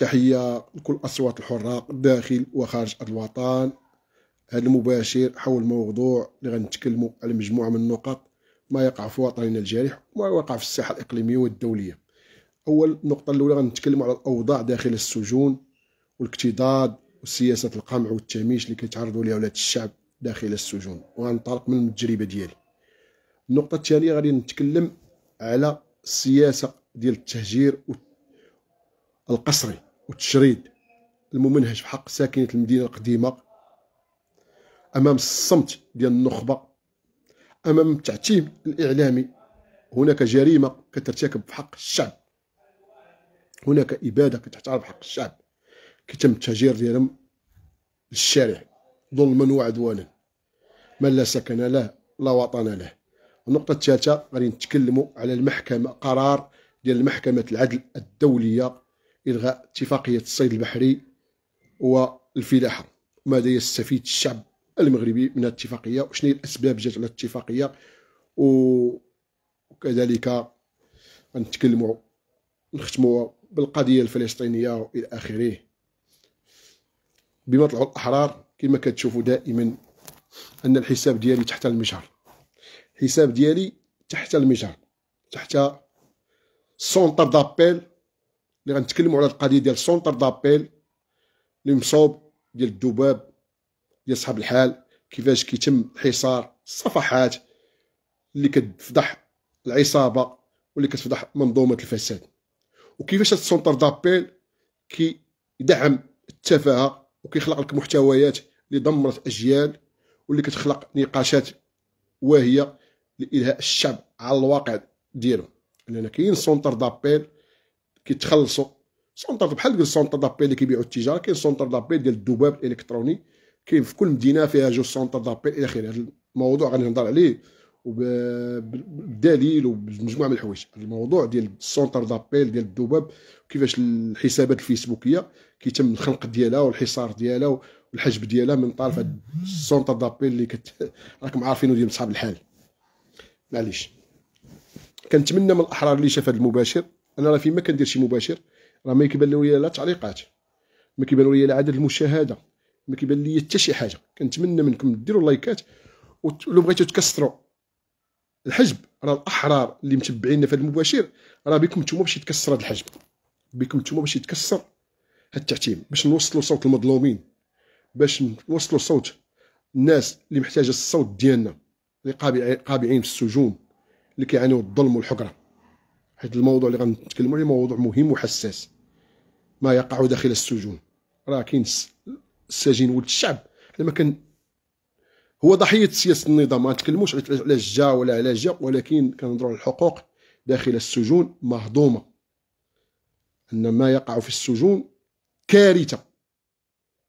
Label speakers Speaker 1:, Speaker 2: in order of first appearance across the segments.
Speaker 1: تحية لكل الأصوات الحرة داخل وخارج الوطن هذا المباشر حول موضوع اللي غنتكلموا على مجموعة من النقط ما يقع في وطننا الجارح وما يقع في الساحة الإقليمية والدولية أول النقطة الأولى غنتكلموا على الأوضاع داخل السجون والاكتضاد وسياسة القمع والتهميش اللي كيتعرضوا لها ولاد الشعب داخل السجون وغنطلق من التجربة ديالي النقطة الثانية غادي نتكلم على السياسة ديال التهجير القسري والتشريد الممنهج في حق ساكنة المدينة القديمة أمام الصمت ديال النخبة أمام التعتيم الإعلامي هناك جريمة كترتكب في حق الشعب هناك إبادة كتحترم حق الشعب كيتم التهجير ديالهم للشارع ظلما وعدوانا من لا سكن له لا وطن له النقطة الثالثة غادي نتكلموا على المحكمة قرار ديال محكمة العدل الدولية إلغاء اتفاقية الصيد البحري والفلاحة ماذا يستفيد الشعب المغربي من الاتفاقية وشنو هي الأسباب جات على الاتفاقية وكذلك غنتكلموا نختموا بالقضية الفلسطينية وإلى آخره بمطلع الأحرار كما كتشوفوا دائما أن الحساب ديالي تحت المجهر الحساب ديالي تحت المجهر تحت سونتر دابيل اللي غنتكلموا على القضيه ديال سونتر دابيل اللي مصوب ديال الذباب ديال صحاب الحال كيفاش كيتم حصار الصفحات اللي كتفضح العصابه واللي كتفضح منظومه الفساد وكيفاش هاد السونتر دابيل كيدعم التفاهه وكيخلق لك محتويات اللي دمرت اجيال واللي كتخلق نقاشات واهيه لالهاء الشعب على الواقع ديالو لان كاين سونتر دابيل كيتخلصوا سونتر بحال ديال سونتر دابي اللي كيبيعوا التجاره كاين سونتر دابي ديال الذباب الالكتروني كاين في كل مدينه فيها جوج سونتر دابي الى اخره هذا الموضوع غنهضر عليه وبالدليل وبمجموعه من الحوايج الموضوع ديال السونتر دابيل ديال الذباب وكيفاش الحسابات الفيسبوكيه كيتم الخنق ديالها والحصار ديالها والحجب ديالها من طرف هاد السونتر دابيل اللي كت... راكم عارفينو ديال صحاب الحال معليش كنتمنى من الاحرار اللي شاف هذا المباشر انا راه فين ما كندير شي مباشر راه ما كيبان ليا لا تعليقات ما كيبان ليا لا عدد المشاهده ما كيبان ليا حتى شي حاجه كنتمنى منكم ديروا لايكات ولو بغيتو تكسروا الحجب راه الاحرار اللي متبعينا في المباشر راه بكم نتوما باش يتكسر هذا الحجب بكم نتوما باش يتكسر هذا التعتيم باش نوصلوا صوت المظلومين باش نوصلوا صوت الناس اللي محتاجه الصوت ديالنا اللي قابعين في السجون اللي كيعانيو الظلم والحقره هذا الموضوع اللي غنتكلموا عليه موضوع مهم وحساس ما يقع داخل السجون راه كاين السجين ولد الشعب حنا يعني ما كان هو ضحيه سياسه النظام ما تكلموش على الجا ولا على جا ولكن كنهضروا على الحقوق داخل السجون مهضومه ان ما يقع في السجون كارثه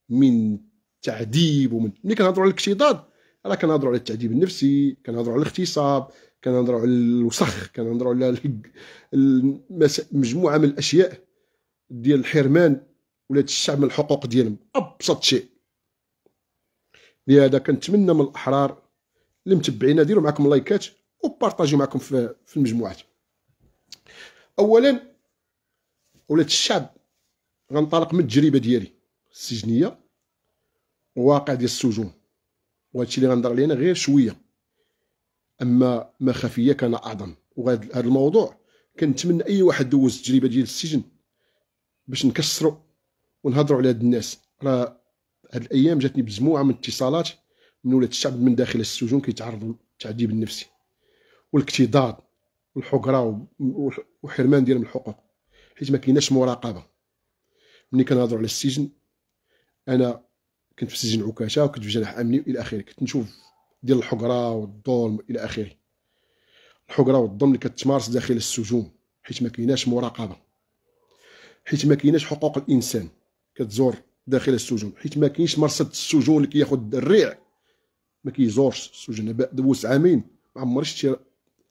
Speaker 1: من تعذيب ومن ملي كنهضروا على الاكتضاد راه كنهضروا على التعذيب النفسي كنهضروا على الاغتصاب كنهضروا على الوسخ كنهضروا على مجموعه من الاشياء ديال الحرمان ولا الشعب من الحقوق ديالهم ابسط شيء لهذا كنتمنى من الاحرار اللي متبعينا ديروا معكم لايكات وبارطاجيو معكم في, في المجموعات اولا ولاد الشعب غنطلق من التجربه ديالي السجنيه وواقع ديال السجون وهادشي اللي غندار لينا غير شويه اما ما خفي كان اعظم وهذا الموضوع كنتمنى اي واحد دوز التجربه ديال السجن باش نكسروا ونهضروا على هاد الناس راه هاد الايام جاتني بمجموعه من الاتصالات من ولاد الشعب من داخل السجون كيتعرضوا للتعذيب النفسي والاكتضاد والحقره وحرمان ديالهم الحقوق حيت ما كايناش مراقبه ملي كنهضروا على السجن انا كنت في سجن عكاشه وكنت في جناح امني الى اخره كنت نشوف ديال الحقره والظلم الى اخره الحقره والظلم اللي كتمارس داخل السجون حيت ما كايناش مراقبه حيت ما كايناش حقوق الانسان كتزور داخل السجون حيت ما كاينش مرصد السجون اللي كياخذ الدريع ما كيزورش السجون دوزت عامين ما عمري شي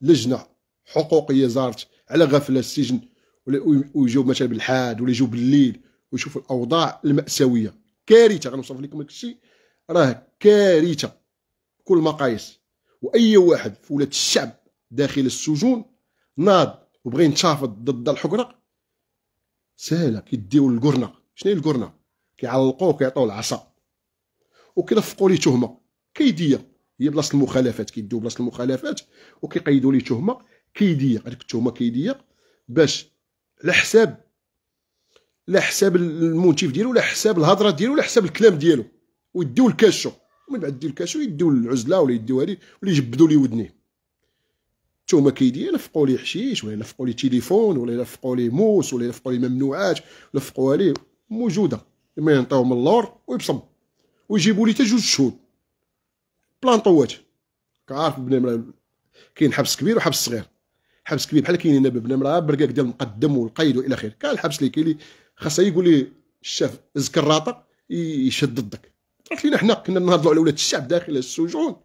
Speaker 1: لجنه حقوقيه زارت على غفله السجن ولا ويجيو مثلا بالحاد ولا يجيو بالليل ويشوفوا الاوضاع الماساويه كارثه غنوصف لكم هذا الشيء راه كارثه كل المقاييس واي واحد في ولاد الشعب داخل السجون ناض وبغى ينتفض ضد الحكره سهله كيديو القرنه شنو هي القرنه كيعلقوه كيعطوه العصا وكيلفقوا ليه تهمه كيديه هي بلاصه المخالفات كيديو بلاصه المخالفات وكيقيدوا ليه تهمه كيديه هذيك التهمه كيديه باش على حساب على حساب الموتيف ديالو على حساب الهضره ديالو على حساب الكلام ديالو ويديو الكاشو ومن بعد دير الكاشو يديو العزله ولا يديو هادي ولا يجبدوا لي ودني نتوما كيدير نفقوا لي حشيش ولا نفقوا لي تليفون ولا نفقوا لي موس ولا نفقوا لي ممنوعات نفقوا لي موجوده ما ينطيو من اللور ويبصم ويجيبوا لي حتى جوج شهود بلانطوات كعارف مرا كاين حبس كبير وحبس صغير حبس كبير بحال كاين هنا مرا بركاك ديال المقدم والقيد والى اخره كاع الحبس اللي كاين خاصه يقول لي الشاف زكراطه يشد ضدك فينا حنا كنا نهضروا على ولاد الشعب داخل السجون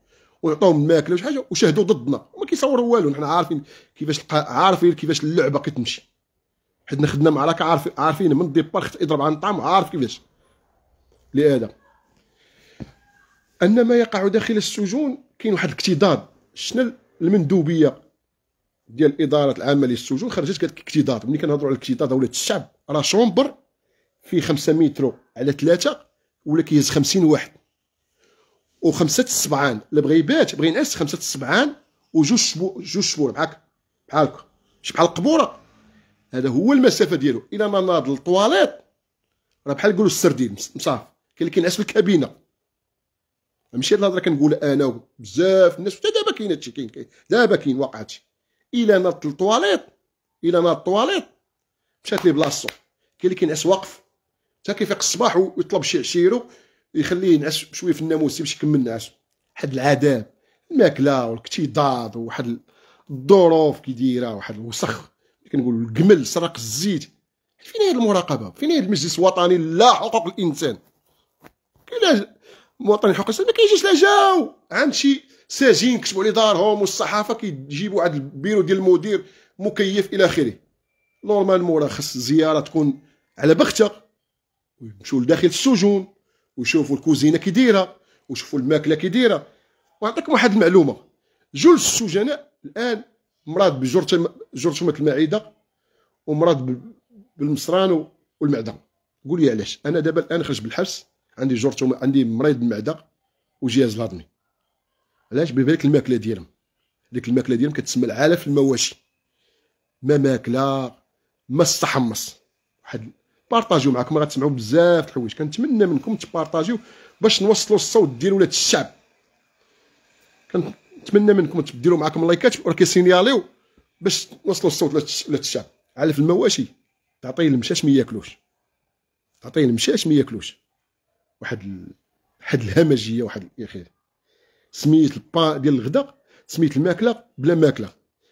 Speaker 1: ويعطوهم الماكله وشي حاجه وشاهدوا ضدنا وما كيصوروا والو حنا عارفين كيفاش عارفين كيفاش اللعبه كتمشي حيت خدنا معركه عارف عارفين من ديبار خت يضرب عن طعم عارف كيفاش لهذا ان ما يقع داخل السجون كاين واحد الاكتضاد شنو المندوبيه ديال الاداره العامه للسجون خرجت قالت الاكتضاد ملي كنهضروا على الاكتضاد ولاد الشعب راه شومبر فيه 5 متر على 3 ولا كيهز 50 واحد وخمسه السبعان اللي بغى يبات بغى ينعس خمسه السبعان وجوج شبو جوج شبور بحال بحال شي بحال القبوره هذا هو المسافه ديالو الى ما ناض للطواليط راه بحال نقولو السردين مصاف كاين اللي كينعس في الكابينه ماشي هاد الهضره كنقولها انا بزاف الناس حتى دابا كاين هادشي كاين دابا كاين واقع هادشي الى ناض للطواليط الى ناض الطواليط مشات لي بلاصتو كاين اللي كينعس واقف حتى كيفيق الصباح ويطلب شي عشيرو يخليه ينعس شويه في الناموس باش يكمل نعس واحد العذاب الماكله والاكتضاض وواحد الظروف كي دايره واحد الوسخ كنقول الجمل سرق الزيت فين هي المراقبه فين هي المجلس الوطني لا حقوق الانسان كاين مواطن حقوق الانسان ما كيجيش لا جاو عند شي ساجين كتبوا على دارهم والصحافه كيجيبوا واحد البيرو ديال المدير مكيف الى اخره نورمالمون راه خص الزياره تكون على بختها ويمشوا لداخل السجون ويشوفوا الكوزينه كي دايره ويشوفوا الماكله كي دايره ونعطيكم واحد المعلومه جوج السجناء الان مرض بجرثومه جرثومه المعده ومرض بالمصران والمعده قول لي علاش انا دابا الان خرج بالحبس عندي جرثومه عندي مريض المعده وجهاز الهضمي علاش بذلك الماكله ديالهم ديك الماكله ديالهم كتسمى العالف المواشي ما ماكله ما استحمص واحد بارطاجيو معكم راه بزاف الحوايج كنتمنى منكم تبارطاجيو باش نوصلوا الصوت ديال ولاد الشعب كنتمنى منكم تديروا معكم لايكات وراه كيسينياليو باش نوصلوا الصوت ولاد الشعب على في المواشي تعطيه المشاش ما ياكلوش تعطيه المشاش ما ياكلوش واحد ال... واحد الهمجيه واحد يا اخي سميت البا ديال الغداء سميت الماكله بلا ماكله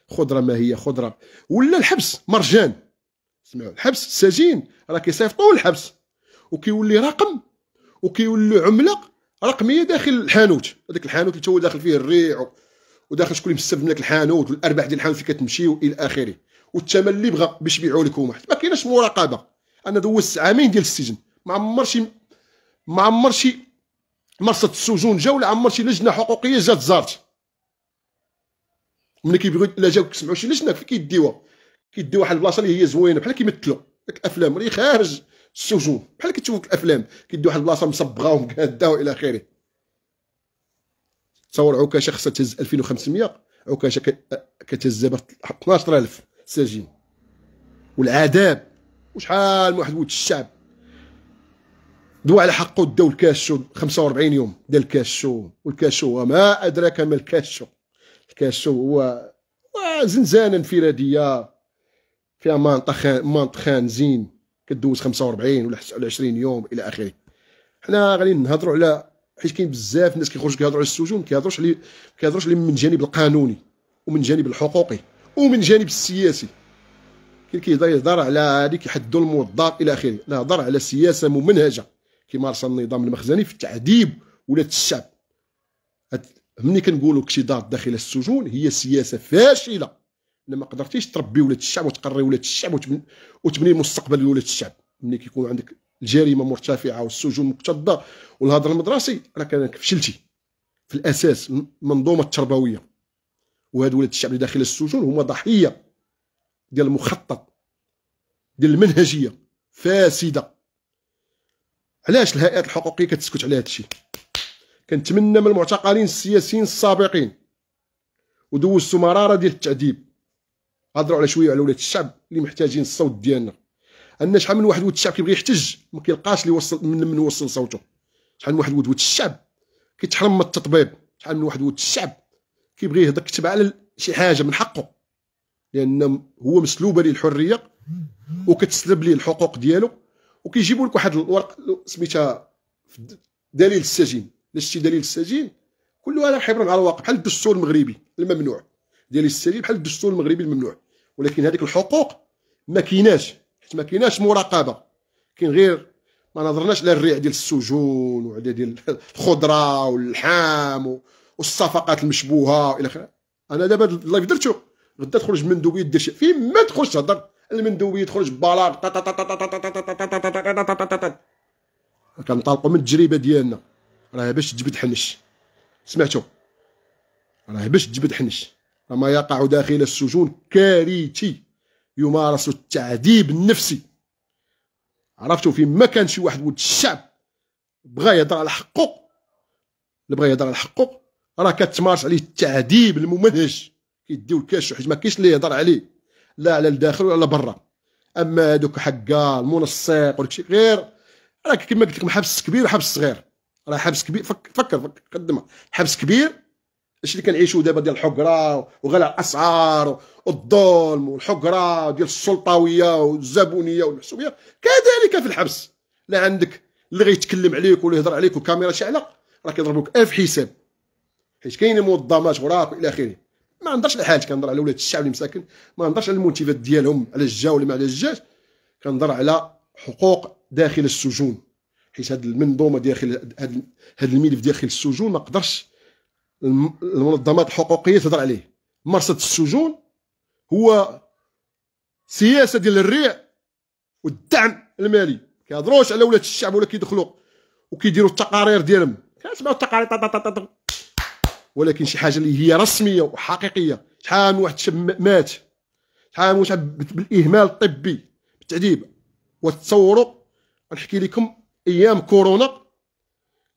Speaker 1: خضره ما هي خضره ولا الحبس مرجان سمعوا الحبس السجين راه كيصيفطوا الحبس وكيولي رقم وكيولي عمله رقميه داخل الحانوت هذاك الحانوت اللي هو داخل فيه الريع وداخل شكون اللي مستفد من الحانوت والارباح ديال الحانوت اللي كتمشي والى اخره والثمن اللي بغى باش يبيعوا لك واحد ما كايناش مراقبه انا دوزت عامين ديال السجن ما عمر شي ما عمر شي مرصد السجون جا ولا عمر شي لجنه حقوقيه جات زارت ملي كيبغيو الا جاوك سمعوا شي لجنه فين كيديوها كيدي واحد البلاصه اللي هي زوينه بحال كيمثلوا داك الافلام اللي خارج السجون بحال كتشوف في الافلام كيدي واحد البلاصه مصبغه ومقاده والى اخره تصور عكاشه خصها تهز 2500 عكاشه كتهز دابا 12000 سجين والعذاب وشحال من واحد ولد الشعب دوا على حقه داو الكاشو 45 يوم ديال الكاشو والكاشو وما ادراك ما الكاشو الكاشو هو زنزانه انفراديه فيها مانطخان مانطخان زين كدوز 45 ولا 20 يوم الى اخره حنا غادي نهضروا على حيت كاين بزاف الناس كيخرجوا كيهضروا على السجون ما كيهضروش عليه ما كيهضروش لي من جانب القانوني ومن جانب الحقوقي ومن جانب السياسي كاين كيهضر على هذه كيحدوا الموظف الى اخره نهضر على سياسه ممنهجه كيمارسها النظام المخزني في التعذيب ولا الشعب ملي كنقولوا اكتضاض داخل السجون هي سياسه فاشله الا ما قدرتيش تربي ولاد الشعب وتقري ولاد الشعب وتبني, المستقبل مستقبل لولاد الشعب ملي كيكون عندك الجريمه مرتفعه والسجون مكتظه والهدر المدرسي راه كانك فشلتي في الاساس المنظومه التربويه وهاد ولاد الشعب اللي داخل السجون هما ضحيه ديال المخطط ديال المنهجيه فاسده علاش الهيئات الحقوقيه كتسكت على هادشي الشيء كنتمنى من المعتقلين السياسيين السابقين ودوزتوا مراره ديال التعذيب هضروا على شويه على ولاد الشعب اللي محتاجين الصوت ديالنا عندنا شحال من واحد ولد الشعب كيبغي يحتج ما كيلقاش اللي يوصل من من يوصل صوته شحال من واحد ولد الشعب كيتحرم من التطبيب شحال من واحد ولد الشعب كيبغي يهضر كتب على شي حاجه من حقه لان هو مسلوبه ليه الحريه وكتسلب ليه الحقوق ديالو وكيجيبوا لك واحد الورق سميتها دليل السجين شتي دليل السجين كلها على حبر على الواقع بحال الدستور المغربي الممنوع ديال السجين بحال الدستور المغربي الممنوع ولكن هذيك الحقوق ما كيناش حيت ما كيناش مراقبه كاين غير ما نظرناش للريع ديال السجون وعلى ديال الخضره واللحام والصفقات المشبوهه والى اخره انا دابا اللايف درتو غدا تخرج دبي دير شي فين ما تخرج تهضر المندوبيه تخرج ببلاغ كنطلقوا من التجربه ديالنا راه باش تجبد حنش سمعتوا راه باش تجبد حنش فما يقع داخل السجون كارثي يمارس التعذيب النفسي عرفتوا في ما كان شي واحد ولد الشعب بغى يهضر على حقه اللي بغى يهضر على حقه راه كتمارس عليه التعذيب الممنهج كيديو الكاش حيت ما كاينش اللي يهضر عليه لا على الداخل ولا على برا اما هذوك حكا المنسق وداكشي غير راه كما قلت لكم حبس كبير وحبس صغير راه حبس كبير فكر فكر, فكر قدمها حبس كبير داكشي اللي كنعيشو دابا ديال الحقره وغلاء الاسعار والظلم والحقره ديال السلطويه والزبونيه والمحسوبيه كذلك في الحبس لا عندك اللي غيتكلم عليك واللي يهضر عليك والكاميرا شاعله راه كيضرب لك 1000 حساب حيت كاين المنظمات وراك والى اخره ما نهضرش على حالتي كنهضر على ولاد الشعب اللي مساكن ما نهضرش على الموتيفات ديالهم على الجا ولا ما على الجاش كنهضر على حقوق داخل السجون حيت هذه المنظومه داخل هذا الملف داخل السجون ما قدرش المنظمات الحقوقيه تهضر عليه مرصد السجون هو سياسه ديال الريع والدعم المالي كيهضروش على ولاد الشعب ولا كيدخلوا وكيديروا التقارير ديالهم كنسمعوا التقارير ولكن شي حاجه اللي هي رسميه وحقيقيه شحال من واحد شاب مات شحال من واحد بالاهمال الطبي بالتعذيب وتصوروا نحكي لكم ايام كورونا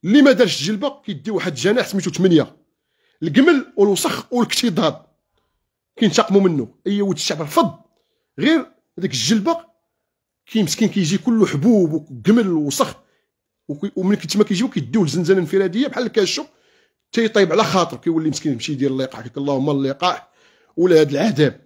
Speaker 1: اللي ما دارش جلبه كيدي واحد الجناح سميتو 8 القمل والوسخ والاكتضاد كينتقموا منه اي ود الشعب رفض غير هذاك الجلبه كي مسكين كيجي كله حبوب وقمل ووسخ ومن تما كيجيو كيديو الزنزانه انفراديه بحال الكاشو تيطيب على خاطر كيولي مسكين يمشي يدير اللقاح كيقول اللهم اللقاح ولا هذا العذاب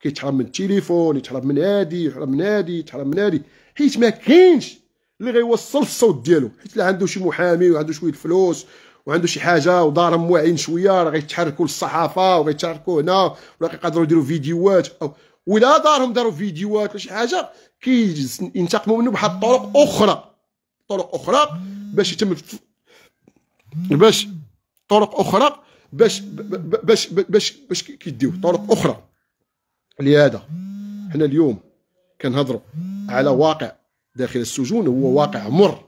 Speaker 1: كيتحرم من التليفون يتحرم من هادي يحرم من هادي يتحرم من هادي حيت ما كاينش اللي غيوصل الصوت ديالو حيت لا عنده شي محامي وعنده شويه فلوس وعنده شي حاجه ودارهم واعيين شويه راه غيتحركوا للصحافه وغيتحركوا هنا ولا كيقدروا يديروا فيديوهات او ولا دارهم داروا فيديوهات ولا شي حاجه كينتقموا منه بواحد الطرق اخرى طرق اخرى باش يتم باش طرق اخرى باش باش باش باش كيديو طرق اخرى لهذا حنا اليوم كنهضروا على واقع داخل السجون هو واقع مر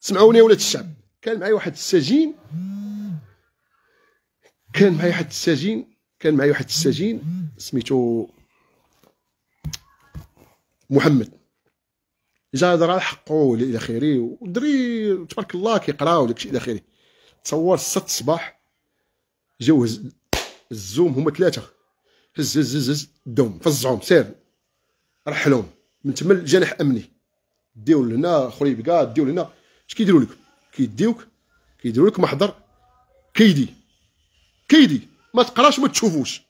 Speaker 1: سمعوني ولاد الشعب كان معايا واحد السجين كان معايا واحد السجين كان معايا واحد السجين سميتو محمد جا هضر على حقه الى اخره ودري تبارك الله كيقرا وداكشي الى اخره تصور 6 الصباح جاو الزوم هما ثلاثه هز هز هز هز دوم فزعهم سير رحلهم من تما الجناح امني ديو لهنا خريبكا ديو لهنا اش كيديروا لكم كيديوك كيديروا لك محضر كيدي كيدي ما تقراش ما تشوفوش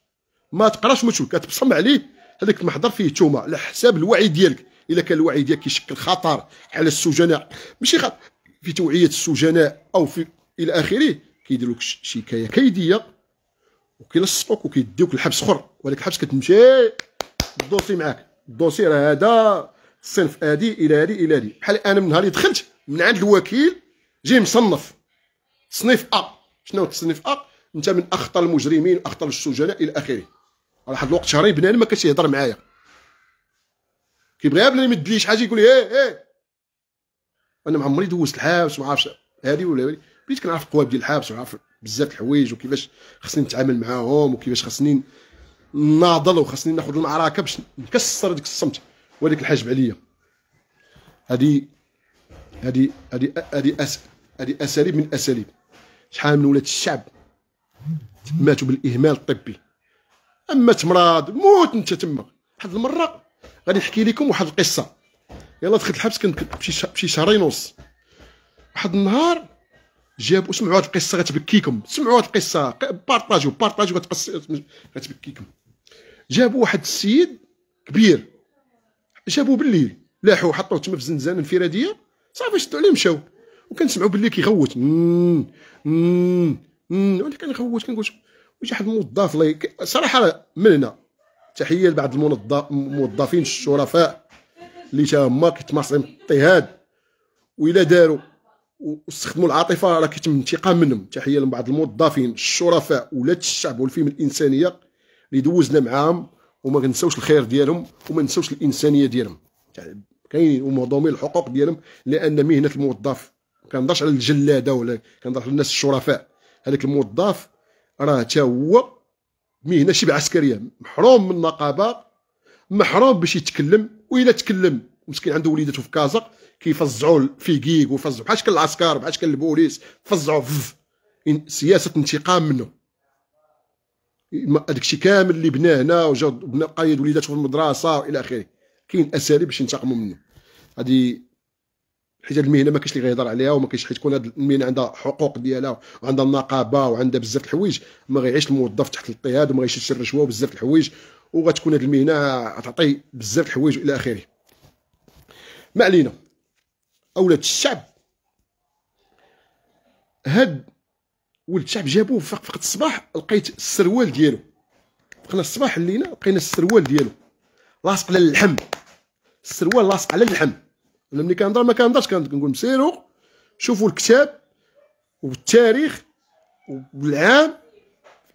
Speaker 1: ما تقراش ما تشوف كتبصم عليه هذاك المحضر فيه تومه على حساب الوعي ديالك الا كان الوعي ديالك كيشكل خطر على السجناء ماشي خطر في توعيه السجناء او في الى اخره كيدير لك شكايه كيديه وكيلصقوك وكيديوك الحبس اخر ولكن الحبس كتمشي الدوسي معاك الدوسي راه هذا الصنف ادي الى هادي الى هادي بحال انا من نهار دخلت من عند الوكيل جي مصنف تصنيف ا شنو تصنيف ا انت من اخطر المجرمين واخطر السجناء الى اخره على واحد الوقت شهرين بنان ما كانش يهضر معايا كيبغي بنان يمد لي شي حاجه يقول لي ايه ايه انا ما عمري دوزت الحبس ما عرفتش هادي ولا هادي بديت كنعرف القواب ديال الحبس وعارف بزاف الحوايج وكيفاش خصني نتعامل معاهم وكيفاش خصني ناضل وخصني ناخذ المعركه باش نكسر ديك الصمت وهاديك الحجب عليا هادي هادي هادي اسئله هذه اساليب من اساليب شحال من ولاد الشعب ماتوا بالاهمال الطبي اما تمرض موت انت تما واحد المره غادي نحكي لكم واحد القصه يلا دخلت الحبس كنت بشي شهرين ونص واحد النهار جابوا سمعوا هاد القصه غتبكيكم سمعوا هاد القصه بارطاجيو بارطاجيو غتبكيكم جابوا واحد السيد كبير جابوه بالليل لاحوه حطوه تما في زنزانه انفراديه صافي شدوا عليه مشاو وكنسمعوا باللي كيغوت وانا كنغوت كنقول ويجي واحد الموظف الله صراحه ملنا تحيه لبعض الموظفين الشرفاء اللي تاهما هما كيتمارسوا الاضطهاد وإلا داروا واستخدموا العاطفه راه كيتم انتقام منهم تحيه لبعض الموظفين الشرفاء ولاد الشعب والفيلم الانسانيه اللي دوزنا معاهم وما كنساوش الخير ديالهم وما نساوش الانسانيه ديالهم يعني كاينين ومهضومين الحقوق ديالهم لان مهنه الموظف كنهضرش على الجلاده ولا كنهضر على الناس الشرفاء هذاك الموظف راه حتى هو مهنه شبه عسكريه محروم من النقابه محروم باش يتكلم والا تكلم مسكين عنده وليداتو في كازا كيفزعوا في كيك وفزعوا بحال شكل العسكر بحال شكل البوليس فزعوا سياسه انتقام منه هذاك الشيء كامل اللي بناه هنا وجا بنا قايد وليداتو في المدرسه والى اخره كاين اساليب باش ينتقموا منه هذه حيت هذه المهنه ما كاينش اللي غيهضر عليها وما كاينش حيت تكون هذه المهنه عندها حقوق ديالها وعندها النقابه وعندها بزاف الحوايج ما غيعيش الموظف تحت الاضطهاد وما غيشدش الرشوه وبزاف الحوايج وغتكون هذه المهنه تعطي بزاف الحوايج الى اخره ما علينا اولاد الشعب هاد ولد الشعب جابوه فقط الصباح لقيت السروال ديالو فقنا الصباح لينا لقينا السروال ديالو لاصق على اللحم السروال لاصق على اللحم انا ملي كنهضر ما كنهضرش كنقول مسيرو شوفوا الكتاب والتاريخ والعام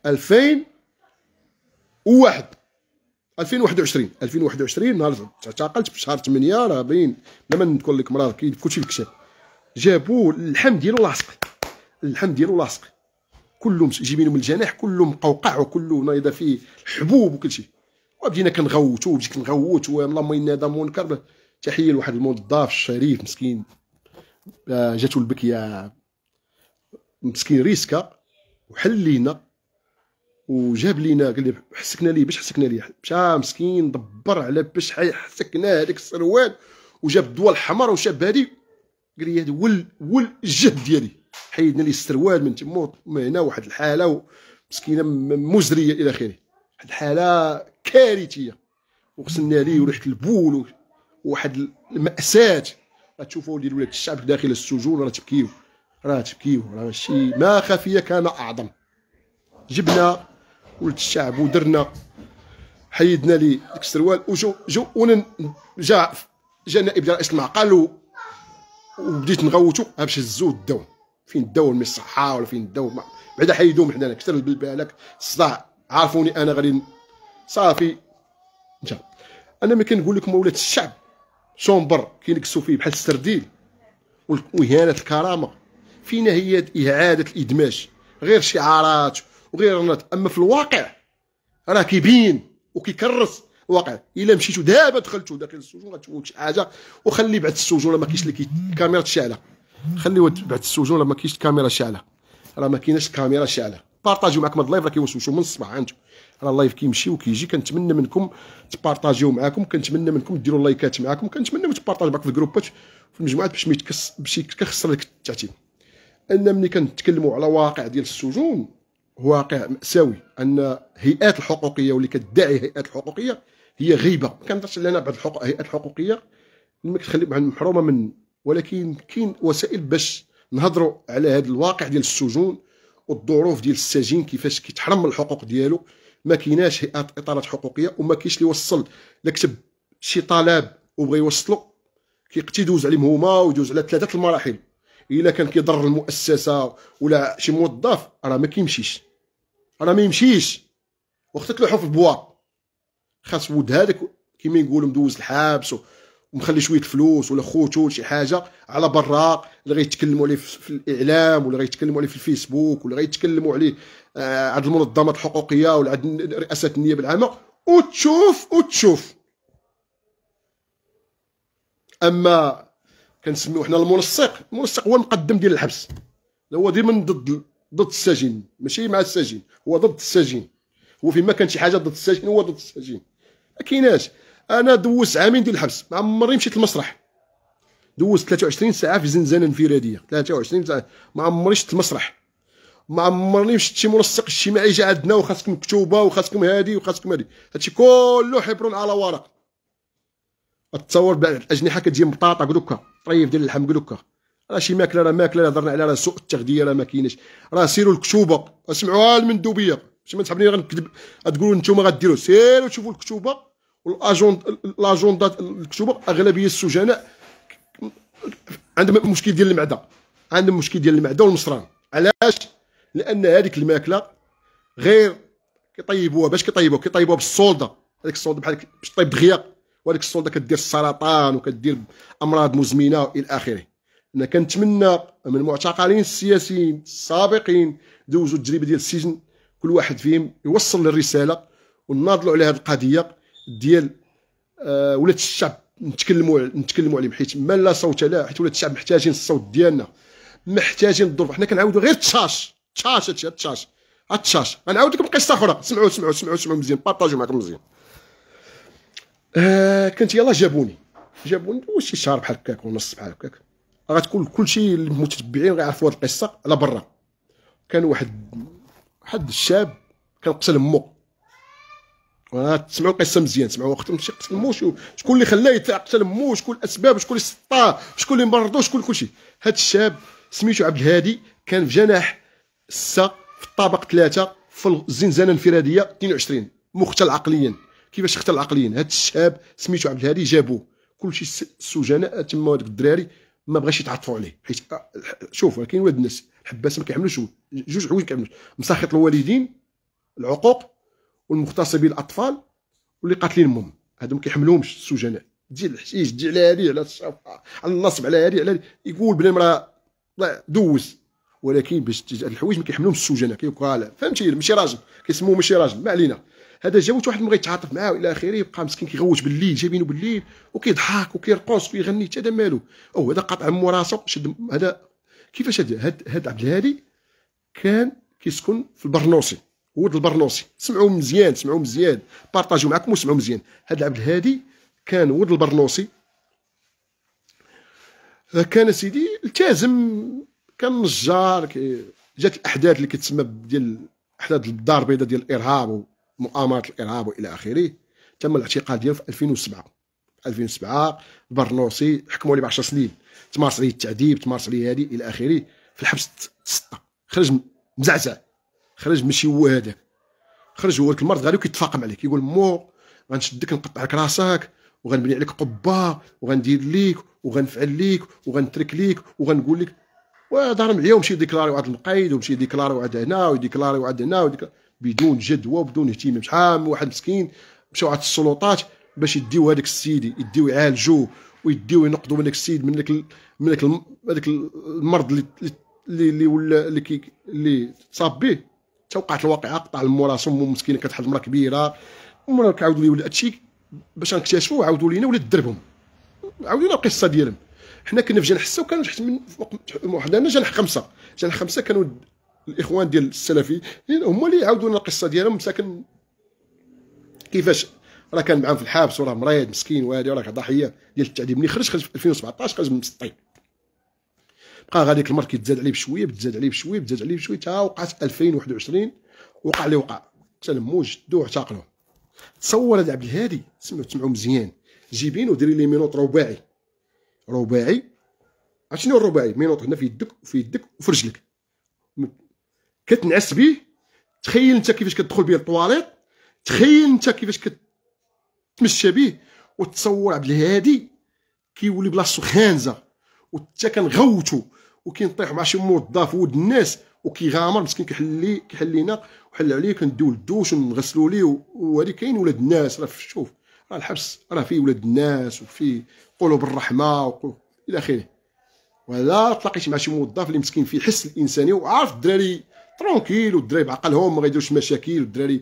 Speaker 1: 2001 2021 2021 نهار اعتقلت بشهر 8 راه باين لما نقول لك مرار كاين كلشي الكتاب جابوا اللحم ديالو لاصق اللحم ديالو لاصق كلهم جايبينو من الجناح كله مقوقع وكله نايضه فيه حبوب وكلشي وبدينا كنغوتو وبديت كنغوت والله ما ينادى منكر تحيه لواحد الموظف الشريف مسكين آه، جاتو البكيه مسكين ريسكا وحل لينا وجاب لينا قال لي حسكنا ليه باش حسكنا ليه مشى آه، مسكين دبر على باش حسكنا هذاك السروال وجاب الضوء الحمر وشاب هادي قال لي هذا ول ول الجهد ديالي حيدنا لي السروال من تما هنا واحد الحاله مسكينه مزريه الى اخره واحد الحاله كارثيه وغسلنا ليه وريحه البول واحد المأساة غتشوفوا ديال ولاد الشعب داخل السجون راه تبكيو راه تبكيو راه شي ما خفي كان أعظم جبنا ولد الشعب ودرنا حيدنا لي ديك السروال وجو جو وانا جا جا نائب رئيس المعقل وبديت نغوتو باش هزو الدو فين الدو من الصحه ولا فين الدو بعدا بعدا من حدانا كثر بالك الصداع عارفوني انا غادي صافي انا ما كنقول لكم ولاد الشعب شومبر كينكسو فيه بحال السرديل وإهانة الكرامة فينا هي إعادة الإدماج غير شعارات وغير رنات أما في الواقع راه كيبين وكيكرس الواقع الا مشيتو دابا دخلتو داخل السجون غتشوفو شي حاجه وخلي بعد السجون ما كاينش لك الكاميرا شاعله خليو بعد السجون ما كاينش الكاميرا شاعله راه ما كايناش الكاميرا شاعله بارطاجيو معكم هاد اللايف راه كيوسوسو من الصباح عندكم راه اللايف كيمشي وكيجي كنتمنى منكم تبارطاجيو معاكم كنتمنى منكم ديروا لايكات معاكم كنتمنى تبارطاج معاكم في الجروبات في المجموعات باش يتكس باش يكسر لك التعتيم ان ملي كنتكلموا على واقع ديال السجون واقع ماساوي ان هيئات الحقوقيه واللي كتدعي هيئات الحقوقيه هي غيبه ما كنهضرش على بعض الحقوق هيئات الحقوقيه ما كتخلي محرومه من ولكن كاين وسائل باش نهضروا على هذا الواقع ديال السجون والظروف ديال السجين كيفاش كيتحرم الحقوق ديالو ما كايناش اطارات حقوقيه وما كاينش اللي وصل لكتب كتب شي طلب وبغى يوصلو كيقتي يدوز عليهم هما ويدوز على ثلاثه المراحل الا كان كيضر المؤسسه ولا شي موظف راه ما كيمشيش راه ما يمشيش وقت تلوحو في البواط خاص ود هذاك كيما يقولوا مدوز الحبس ومخلي شويه الفلوس ولا خوتو ولا شي حاجه على برا اللي غيتكلموا عليه في الاعلام ولا غيتكلموا عليه في الفيسبوك ولا غيتكلموا عليه آه، عند المنظمات الحقوقيه ولا عند رئاسه النيابه العامه وتشوف وتشوف اما كنسميو حنا المنسق المنسق هو المقدم ديال الحبس هو ديما ضد ضد السجين ماشي مع السجين هو ضد السجين هو فيما كان شي حاجه ضد السجين هو ضد السجين ما كايناش انا دوزت عامين ديال الحبس ما عمري مشيت للمسرح دوزت 23 ساعه في زنزانه انفراديه 23 ساعه ما عمري شفت المسرح ما عمرني شفت شي منسق اجتماعي جا عندنا وخاصكم مكتوبه وخاصكم هادي وخاصكم هادي هادشي كله حبر على ورق تصور الاجنحه كتجي مطاطه قدوكا طريف ديال اللحم قدوكا راه شي ماكله راه ماكله هضرنا على راه سوء التغذيه راه ما كاينش راه سيروا الكتوبه اسمعوها المندوبيه باش ما تحبني غنكذب تقولوا انتم غديروا سيروا شوفوا الكتوبه لاجوندات المكتوبه اغلبيه السجناء عندهم مشكل ديال المعده عندهم مشكل ديال المعده والمصران علاش لان هذيك الماكله غير كيطيبوها باش كيطيبوها كيطيبوها بالصولده هذيك الصولده بحال باش طيب دغيا وهذيك الصولده كدير السرطان وكدير امراض مزمنه الى اخره انا كنتمنى من المعتقلين السياسيين السابقين دوزوا التجربه ديال السجن كل واحد فيهم يوصل الرساله ونناضلوا على هذه القضيه ديال آه ولاد الشعب نتكلموا نتكلموا عليهم حيت ما لا صوت لا حيت ولاد الشعب محتاجين الصوت ديالنا محتاجين الظروف حنا كنعاودوا غير التشاش تشاش هادشي التشاش التشاش غنعاود لكم قصه اخرى سمعوا سمعوا سمعوا سمعوا مزيان بارطاجوا معكم مزيان آه كنت يلاه جابوني جابوني وشي شهر بحال هكاك ونص بحال هكاك غتكون كلشي المتتبعين غيعرفوا هاد القصه على برا كان واحد واحد الشاب كان قتل مو آه، تسمعوا القصه مزيان تسمعوا وقت مشي قتل مو شكون اللي خلاه يتقتل مو شكون الاسباب شكون اللي سطاه شكون اللي مرضو شكون كلشي هذا الشاب سميتو عبد الهادي كان في جناح السا في الطابق ثلاثه في الزنزانه الانفراديه 22 مختل عقليا كيفاش اختل عقليا هذا الشاب سميتو عبد الهادي جابوه كلشي السجناء تما هذوك الدراري ما بغاش يتعطفوا عليه حيت آه، شوف كاين واد الناس الحباس ما كيعملوش جوج حوايج كيعملوش مسخط الوالدين العقوق والمختصه الاطفال واللي قاتلين امهم هادو ما كيحملوهمش السجناء دي الحشيش دي على هادي على الشفقه على النصب على هادي على يقول بلا مرا دوز ولكن باش الحوايج ما كيحملوهمش السجناء كيبقى فهمتي ماشي راجل كيسموه ماشي راجل ما علينا هذا جا واحد ما غيتعاطف معاه الى اخره بقى مسكين كيغوت بالليل بينو بالليل وكيضحك وكيرقص وكيغني حتى هذا مالو او هذا قطع مو راسو شد هذا كيفاش هذا هذا عبد الهادي كان كيسكن في البرنوصي ود البرنوسي سمعوا مزيان سمعوا مزيان بارطاجيو معكم وسمعوا مزيان هذا عبد الهادي كان ود البرنوسي آه، كان سيدي التازم كان نجار جات الاحداث اللي كتسمى ديال احداث الدار البيضاء ديال الارهاب ومؤامره الارهاب والى اخره تم الاعتقال ديالو في 2007 2007 البرنوسي حكموا عليه ب 10 سنين تمارس عليه التعذيب تمارس عليه هذه الى اخره في الحبس السته خرج مزعزع خرج ماشي هو هذاك خرج هو المرض غادي كيتفاقم عليك يقول مو غنشدك نقطع لك راسك وغنبني عليك قبه وغندير ليك وغنفعل ليك وغنترك ليك وغنقول لك ودار معايا ومشي ديكلاري واحد المقيد ومشي ديكلاري واحد هنا وديكلاري واحد هنا بدون جدوى وبدون اهتمام شحال من واحد مسكين مشاو عند السلطات باش يديو هذاك السيد يديو يعالجوه ويديو ينقذوا من ذاك السيد من ذاك من ذاك المرض اللي اللي اللي ولا اللي اللي تصاب به توقعت الواقعه قطع المو راسو مو مسكينه كتحل مرا كبيره مورا عاودوا لي ولا هادشي باش نكتشفوا عاودوا لينا ولا دربهم عاودوا لنا القصه ديالهم حنا كنا في جناح حسه وكانوا تحت من انا جناح خمسه جناح خمسه كانوا الاخوان ديال السلفي هما اللي عاودوا لنا القصه ديالهم مساكن كيفاش راه كان معاهم في الحبس وراه مريض مسكين وهذه وراه ضحيه ديال التعذيب ملي خرج خرج في 2017 خرج من 60 بقى غاديك المارك كيتزاد عليه بشويه بتزاد عليه بشويه بتزاد عليه بشويه حتى وقعت 2021 وقع اللي وقع تلمو جدو اعتقلوه تصور هذا عبد الهادي سمعوا تسمعوا مزيان جيبين وديري لي مينوط رباعي رباعي عرفت شنو الرباعي مينوط هنا في يدك وفي يدك وفي رجلك كتنعس به تخيل انت كيفاش كتدخل به الطواليط تخيل انت كيفاش كتمشى به وتصور عبد الهادي كيولي بلاصتو خانزه وانت كنغوتو وكينطيح مع شي موظف ود الناس وكيغامر مسكين كيحل كيحل لينا وحل عليه كندوي للدوش ونغسلوا ليه وهادي كاين ولاد الناس راه شوف راه الحبس راه فيه ولاد الناس وفيه قلوب الرحمه الى اخره ولا تلاقيت مع شي موظف اللي مسكين فيه حس الانساني وعارف الدراري ترونكيل والدراري بعقلهم ما غيديروش مشاكل والدراري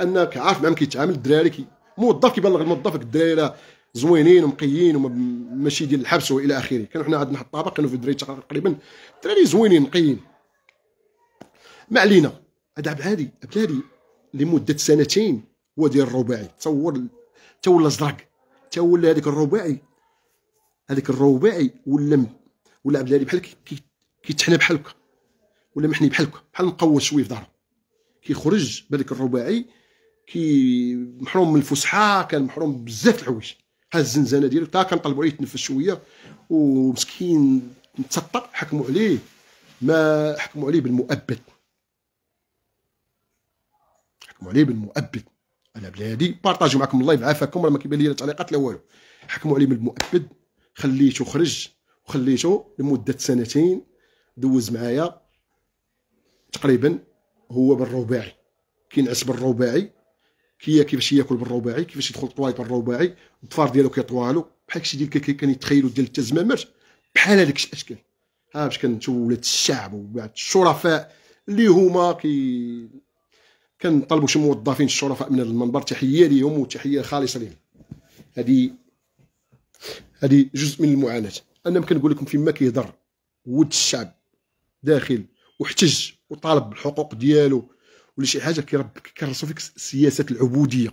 Speaker 1: انك عارف معاهم كيتعامل الدراري كي موظف كيبلغ الموظف الدراري راه زوينين ومقيين وماشي ديال الحبس والى اخره كانوا حنا عندنا الطابق كانوا في دريت تقريبا الدراري زوينين نقيين ما علينا هذا عبد العالي عبد العالي لمده سنتين هو ديال الرباعي تصور تا ولا زرق تا ولا هذاك الرباعي هذاك الرباعي ولا ولا عبد العالي بحال كيتحنى بحال هكا ولا محني بحال هكا بحال مقوس شويه في ظهره كيخرج بهذاك الرباعي كي محروم من الفسحه كان محروم بزاف الحوايج ها الزنزانه ديالك تا كنطلبوا عليه يتنفس شويه ومسكين تسطر حكموا عليه ما حكموا عليه بالمؤبد حكموا عليه بالمؤبد انا بلادي بارطاجي معكم اللايف عافاكم راه ما كيبان لي لا تعليقات لا والو حكموا عليه بالمؤبد خليته خرج وخليته لمده سنتين دوز معايا تقريبا هو بالرباعي كينعس بالرباعي كي كيفاش ياكل بالرباعي كيفاش يدخل الطوايط بالرباعي الظفار ديالو كيطوالو بحال شي ديال كان يتخيلوا ديال التزمامات بحال هذاك الاشكال ها باش كنتو ولاد الشعب وبعد الشرفاء اللي هما كي كنطلبوا شي موظفين الشرفاء من هذا المنبر تحيه ليهم وتحيه خالصه ليهم هذه هذه جزء من المعاناه انا كنقول لكم فيما كيهضر ود الشعب داخل واحتج وطالب بالحقوق ديالو ولا شي حاجه كيرسوا فيك سياسه العبوديه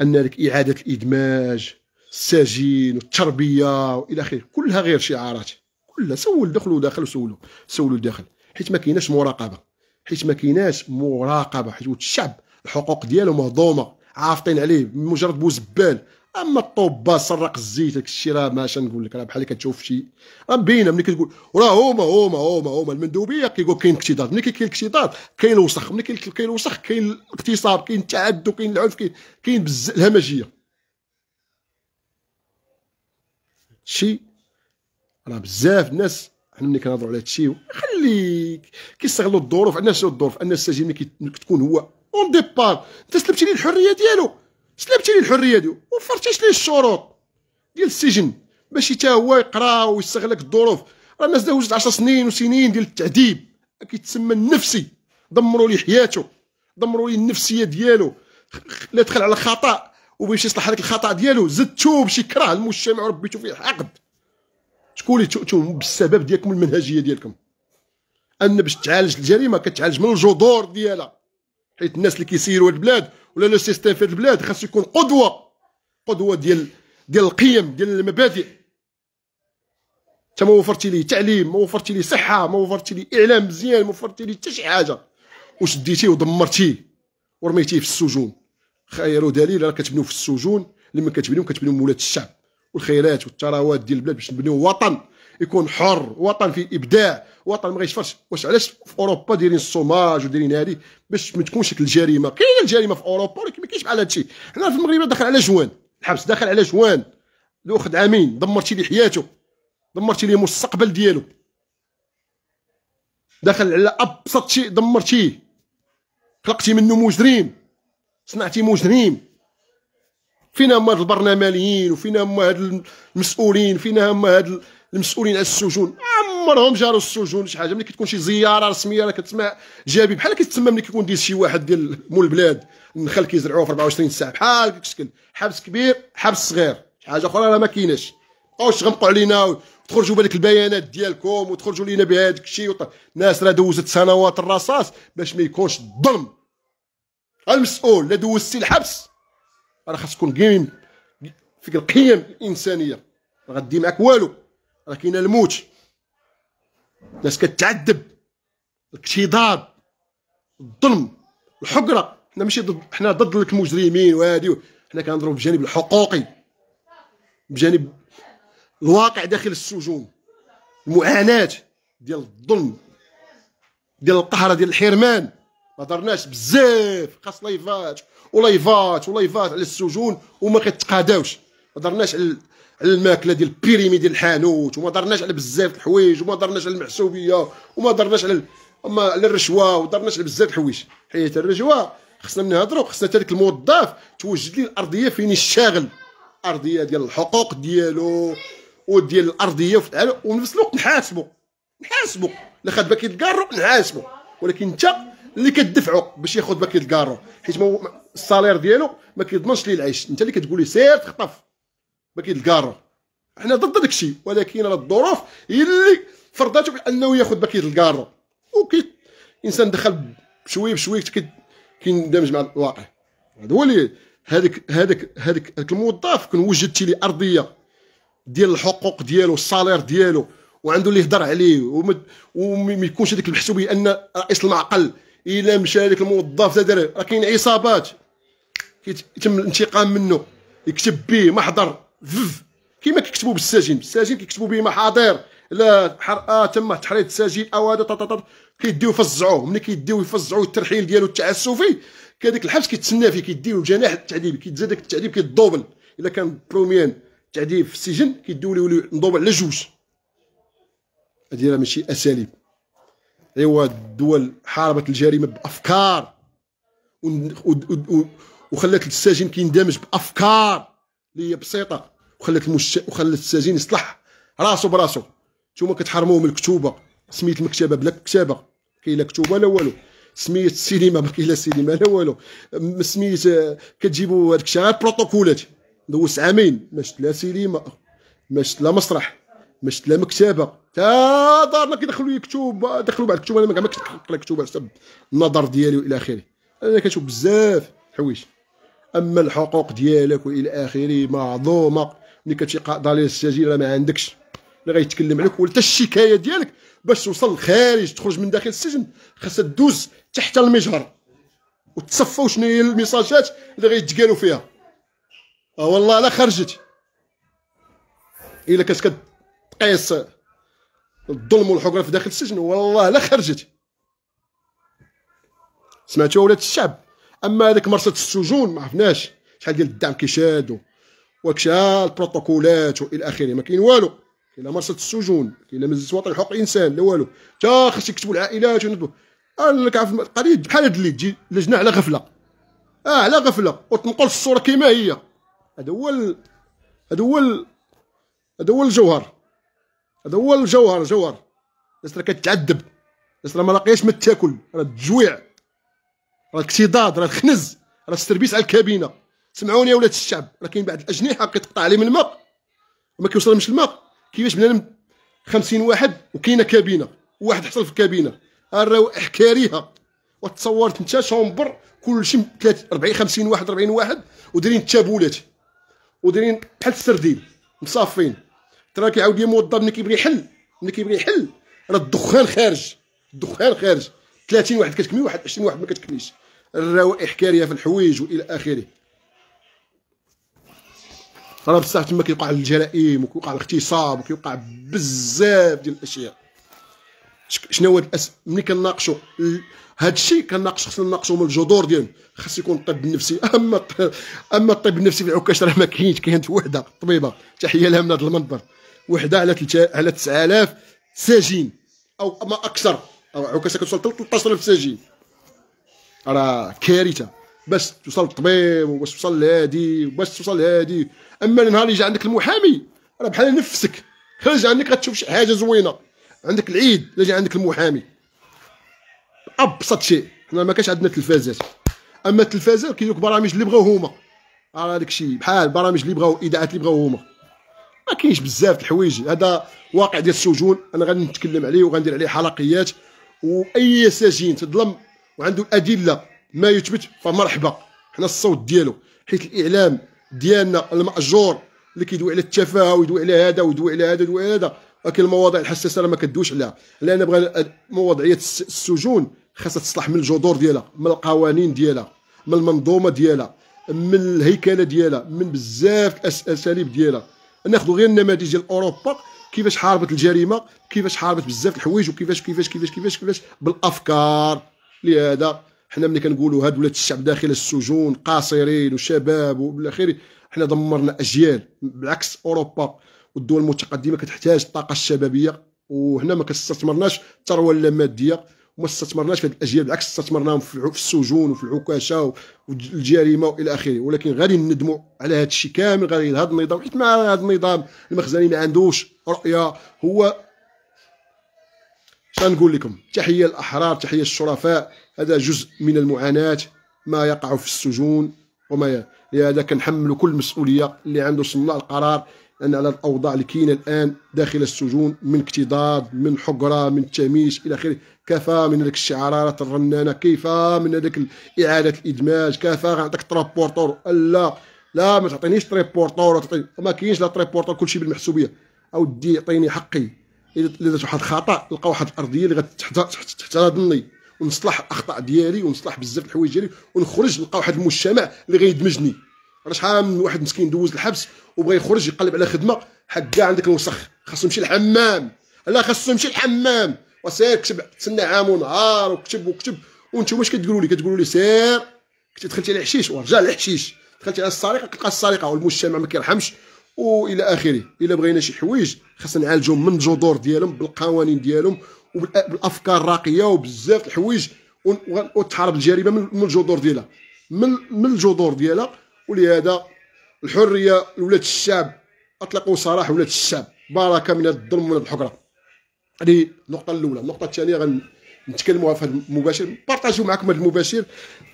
Speaker 1: ان لك اعاده الادماج السجين والتربيه والى اخره كلها غير شعارات كلها سول دخلوا داخل وسولوا سولوا داخل حيت ما كايناش مراقبه حيت ما كايناش مراقبه حيت الشعب الحقوق ديالو مهضومه عافطين عليه مجرد بوزبال اما الطوبه سرق الزيت داك الشيء راه ماشي نقول لك راه بحال اللي كتشوف شي راه مبينه ملي كتقول راه هما هما هما هما المندوبيه كيقول كاين اكتظاظ ملي كاين الاكتظاظ كاين الوسخ ملي كاين الوسخ كاين الاغتصاب كاين التعدد كاين العنف كاين كاين بزاف الهمجيه شي راه بزاف الناس حنا ملي كنهضروا على هادشي خليك كيستغلوا الظروف عندنا الظروف ان السجين ملي كتكون هو اون ديبار انت سلبتي ليه الحريه ديالو سلبتي ليه الحريه ديالو وفرتيش ليه الشروط ديال السجن باش حتى هو يقرا ويستغلك الظروف راه الناس دوزت 10 سنين وسنين ديال التعذيب كيتسمى النفسي دمروا ليه حياته دمروا ليه النفسيه ديالو لا دخل على خطا وباش يصلح لك الخطا ديالو زدتو باش يكره المجتمع وربيتو فيه حقد شكون اللي تؤتوهم بالسبب ديالكم المنهجيه ديالكم ان باش تعالج الجريمه كتعالج من الجذور ديالها حيت الناس اللي كيسيروا البلاد ولا لو سيستيم في البلاد خاصو يكون قدوه قدوه ديال ديال القيم ديال المبادئ انت ما وفرتي لي تعليم ما وفرتي لي صحه ما وفرتي لي اعلام مزيان ما وفرتي لي حتى شي حاجه وشديتيه ودمرتيه ورميتيه في السجون خير دليل راه كتبنيو في السجون لما كتبنيو كتبنيو مولات الشعب والخيرات والثروات ديال البلاد باش نبنيو وطن يكون حر وطن فيه ابداع وطن ما غيشفرش واش علاش في اوروبا دايرين الصوماج ودايرين هادي باش ما تكونش الجريمه كاينه الجريمه في اوروبا ولكن ما كاينش بحال هادشي حنا في المغرب داخل على جوان الحبس داخل على جوان لو عامين دمرتي ليه حياته دمرتي ليه المستقبل ديالو داخل على ابسط شيء دمرتيه خلقتي منه مجرم صنعتي مجرم فينا هما هاد البرلمانيين وفينا هما هاد المسؤولين فينا هما هاد المسؤولين على السجون عمرهم جاروا السجون شي حاجه ملي كتكون شي زياره رسميه راه كتسمع جابي بحال كيتسمى ملي كيكون ديز شي واحد ديال مول البلاد النخل كيزرعوه في 24 ساعه بحال ديك الشكل حبس كبير حبس صغير شي حاجه اخرى راه ما كايناش بقاو تغمقوا علينا تخرجوا بهذيك البيانات ديالكم وتخرجوا لينا بهذاك الشيء الناس راه دوزت سنوات الرصاص باش ما يكونش الظلم المسؤول لا دوزتي الحبس راه خاص تكون قيم فيك القيم الانسانيه غادي غدي معاك والو راه كاين الموت ناس كتعذب الاكتضاب الظلم الحقره حنا ماشي ضد حنا ضد المجرمين وهادي حنا كنهضروا بجانب الحقوقي بجانب الواقع داخل السجون المعاناه ديال الظلم ديال القهره ديال الحرمان ما هضرناش بزاف خاص لايفات ولايفات ولايفات على السجون وما كتقاداوش ما هضرناش على الماكله ديال البيريمي ديال الحانوت وما درناش على بزاف الحوايج وما درناش على المحسوبيه وما درناش على اما على الرشوه ودرناش على بزاف الحوايج حيت الرشوه خصنا نهضروا خصنا حتى الموظف توجد لي الارضيه فين يشتغل الارضيه ديال الحقوق ديالو وديال الارضيه وفي ونفس الوقت نحاسبو نحاسبو الا خد باكيت كارو نحاسبو ولكن انت اللي كتدفعو باش ياخذ باكيت كارو حيت الصالير ديالو ما كيضمنش ليه العيش انت اللي كتقول ليه سير تخطف ما كيلقى حنا ضد داك الشيء ولكن راه الظروف هي اللي فرضته بانه ياخذ باكيت الكارو وكي الانسان دخل بشويه بشويه كيندمج مع الواقع هذا هو اللي هذاك هذاك هذاك الموظف كون وجدتي لي ارضيه ديال الحقوق ديالو الصالير ديالو وعندو اللي يهضر عليه وما يكونش هذيك المحسوبيه ان رئيس المعقل الا مشى هذاك الموظف دار راه كاين عصابات كيتم الانتقام منه يكتب به محضر كيما كيكتبوا بالسجين بالسجين كيكتبوا به محاضر لا حر اه تم تحريض السجين او هذا كيديو يفزعوه ملي كيديو يفزعوه الترحيل ديالو التعسفي كذاك الحبس كيتسنى فيه كيديو جناح التعذيب كيتزاد داك التعذيب كيدوبل الا كان بروميان تعذيب في السجن كيديو ليه مضوبل على جوج هادي راه ماشي اساليب ايوا الدول حاربت الجريمه بافكار وخلات السجين كيندمج بافكار اللي هي بسيطه وخلت المش... وخلت السجين يصلح راسو براسو نتوما كتحرموه من الكتوبه سميت المكتبه بلا كتابه كاين لا كتوبه لا والو سميت السينما ما كاين لا سينما لا والو سميت كتجيبوا هذاك الشيء غير بروتوكولات دوزت عامين ما شفت لا سينما ما شفت لا مسرح ما شفت لا مكتبه تا دارنا كيدخلوا يكتب دخلوا بعد الكتب انا ما كنت كنقرا كتب حسب النظر ديالي والى اخره انا كنشوف بزاف حوايج اما الحقوق ديالك والى اخره معظومه ملي كتجي ضليل السجين راه ما عندكش اللي غيتكلم عليك ولا الشكايه ديالك باش توصل للخارج تخرج من داخل السجن خاصها دوز تحت المجهر وتصفوا شنو هي الميساجات اللي غيتقالوا فيها اه والله لا خرجت الا كنت كتقيس الظلم والحقره في داخل السجن والله لا خرجت سمعتوا ولاد الشعب اما هذيك مرصد السجون ما عرفناش شحال ديال الدعم كيشادو واكشا البروتوكولات والى اخره ما كاين والو كاين لا مرصد السجون كاين لا مجلس وطني حقوق الانسان لا والو تا خاص يكتبوا العائلات انا لك عارف القضيه بحال هاد اللي تجي لجنه على غفله اه على غفله وتنقل الصوره كما هي هذا هو هذا هو هذا هو الجوهر هذا هو الجوهر جوهر الناس راه كتعذب الناس راه ما لاقياش ما تاكل راه تجويع راه الاكتضاد راه الخنز راه التربيس على الكابينه سمعوني يا ولاد الشعب راه كاين بعض الاجنحه كيتقطع عليهم الماء وما كيوصلهمش الماء كيفاش بنادم 50 واحد وكاينه كابينه واحد حصل في الكابينه الروائح كارهه وتصورت انت شومبر كلشي 40 50 واحد 40 واحد ودايرين التابولات ودايرين بحال السردين مصافين ترى كيعاود لي موظف ملي كيبغي يحل ملي كيبغي يحل راه الدخان خارج الدخان خارج 30 واحد كتكمي واحد 20 واحد ما كتكميش الروائح كاريه في الحوايج والى اخره راه بصح تما كيوقع الجرائم وكيوقع الاغتصاب وكيوقع بزاف ديال الاشياء شنو هو الأس... ملي كناقشوا هاد الشيء كناقش خصنا نناقشوا من الجذور ديالو خص يكون الطب النفسي اما اما الطب النفسي في العكاش راه ما كاينش كاين وحده طبيبه تحيه لها من هذا المنبر وحده على على 9000 سجين او ما اكثر عكاشه كتوصل حتى 13000 سجين راه كارثه باش توصل للطبيب وباش توصل لهادي وباش توصل لهادي اما النهار اللي جا عندك المحامي راه بحال نفسك خرج عندك غتشوف شي حاجه زوينه عندك العيد الا جا عندك المحامي ابسط شيء حنا ما كانش عندنا التلفازات اما التلفازات كيديروك برامج اللي بغاو هما راه داك الشيء بحال البرامج اللي بغاو الاذاعات اللي بغاو هما ما كاينش بزاف الحوايج هذا واقع ديال السجون انا غادي نتكلم عليه وغندير عليه حلقيات واي سجين تظلم وعنده الادله ما يثبت فمرحبا حنا الصوت ديالو حيت الاعلام ديالنا الماجور اللي كيدوي على التفاهه ويدوي على هذا ويدوي على هذا ويدوي على هذا ولكن المواضيع الحساسه ما كدويش عليها لان بغى موضوعيه السجون خاصها تصلح من الجذور ديالها من القوانين ديالها من المنظومه ديالها من الهيكله ديالها من بزاف الاساليب ديالها ناخذ غير النماذج ديال اوروبا كيفاش حاربت الجريمه كيفاش حاربت بزاف الحوايج وكيفاش كيفاش كيفاش كيفاش كيفاش بالافكار لهذا حنا ملي كنقولوا هاد ولاد الشعب داخل السجون قاصرين وشباب والى اخره حنا دمرنا اجيال بالعكس اوروبا والدول المتقدمه كتحتاج الطاقه الشبابيه وهنا ما كنستثمرناش الثروه اللاماديه وما استثمرناش في هذه الاجيال بالعكس استثمرناهم في السجون وفي العكاشه والجريمه والى اخره ولكن غادي ندموا على هذا الشيء كامل غادي هذا النظام حيت مع هذا النظام المخزني ما عندوش رؤيه هو شنقول لكم تحيه الاحرار تحيه الشرفاء هذا جزء من المعاناه ما يقع في السجون وما لهذا كنحملوا كل مسؤوليه اللي عنده صناع القرار لأن على الأوضاع اللي كاينة الآن داخل السجون من اكتضاد من حقرة من تهميش إلى آخره كفى من هذيك الشعارات الرنانة كيف من هذيك إعادة الإدماج كفى غنعطيك ترابورتور لا لا ما تعطينيش تريبورتور ما كاينش لا تريبورتور كلشي بالمحسوبيه اودي عطيني حقي الا درت واحد الخطا نلقى واحد الارضيه اللي غتحتضنني ونصلح الاخطاء ديالي ونصلح بزاف الحوايج ديالي ونخرج نلقى واحد المجتمع اللي غيدمجني راه شحال من واحد مسكين دوز الحبس وبغى يخرج يقلب على خدمه حق كاع عندك الوسخ خاصو يمشي للحمام لا خاصو يمشي للحمام وسير كتب تسنى عام ونهار وكتب وكتب وانتم اش كتقولوا لي كتقولوا لي سير كنت دخلتي على الحشيش ورجع للحشيش دخلتي على السرقه كتلقى السرقه والمجتمع ما كيرحمش والى اخره الا بغينا شي حوايج خاصنا نعالجهم من الجذور ديالهم بالقوانين ديالهم وبالافكار الراقيه وبزاف الحوايج وتحارب الجريمه من الجذور ديالها من من الجذور ديالها ولهذا الحريه لولاد الشعب اطلقوا سراح ولاد الشعب بركه من الظلم ومن الحكره هذه النقطه الاولى النقطه الثانيه غنتكلموا في المباشر بارطاجيو معكم هذا المباشر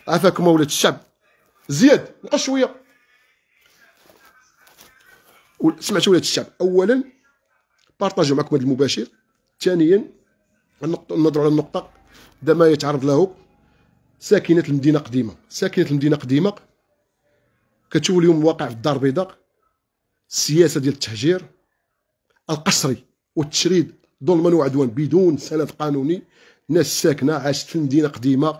Speaker 1: عافاكم ولاد الشعب زياد نقص شويه سمعتوا ولاد الشعب اولا بارطاجيو معكم هذا المباشر ثانيا نهضروا على النقطه دا ما يتعرض له ساكنه المدينه قديمه ساكنه المدينه قديمه كتشوف اليوم واقع في الدار البيضاء السياسه ديال التهجير القسري والتشريد ظلما وعدوان بدون سند قانوني ناس ساكنه عاشت في مدينه قديمه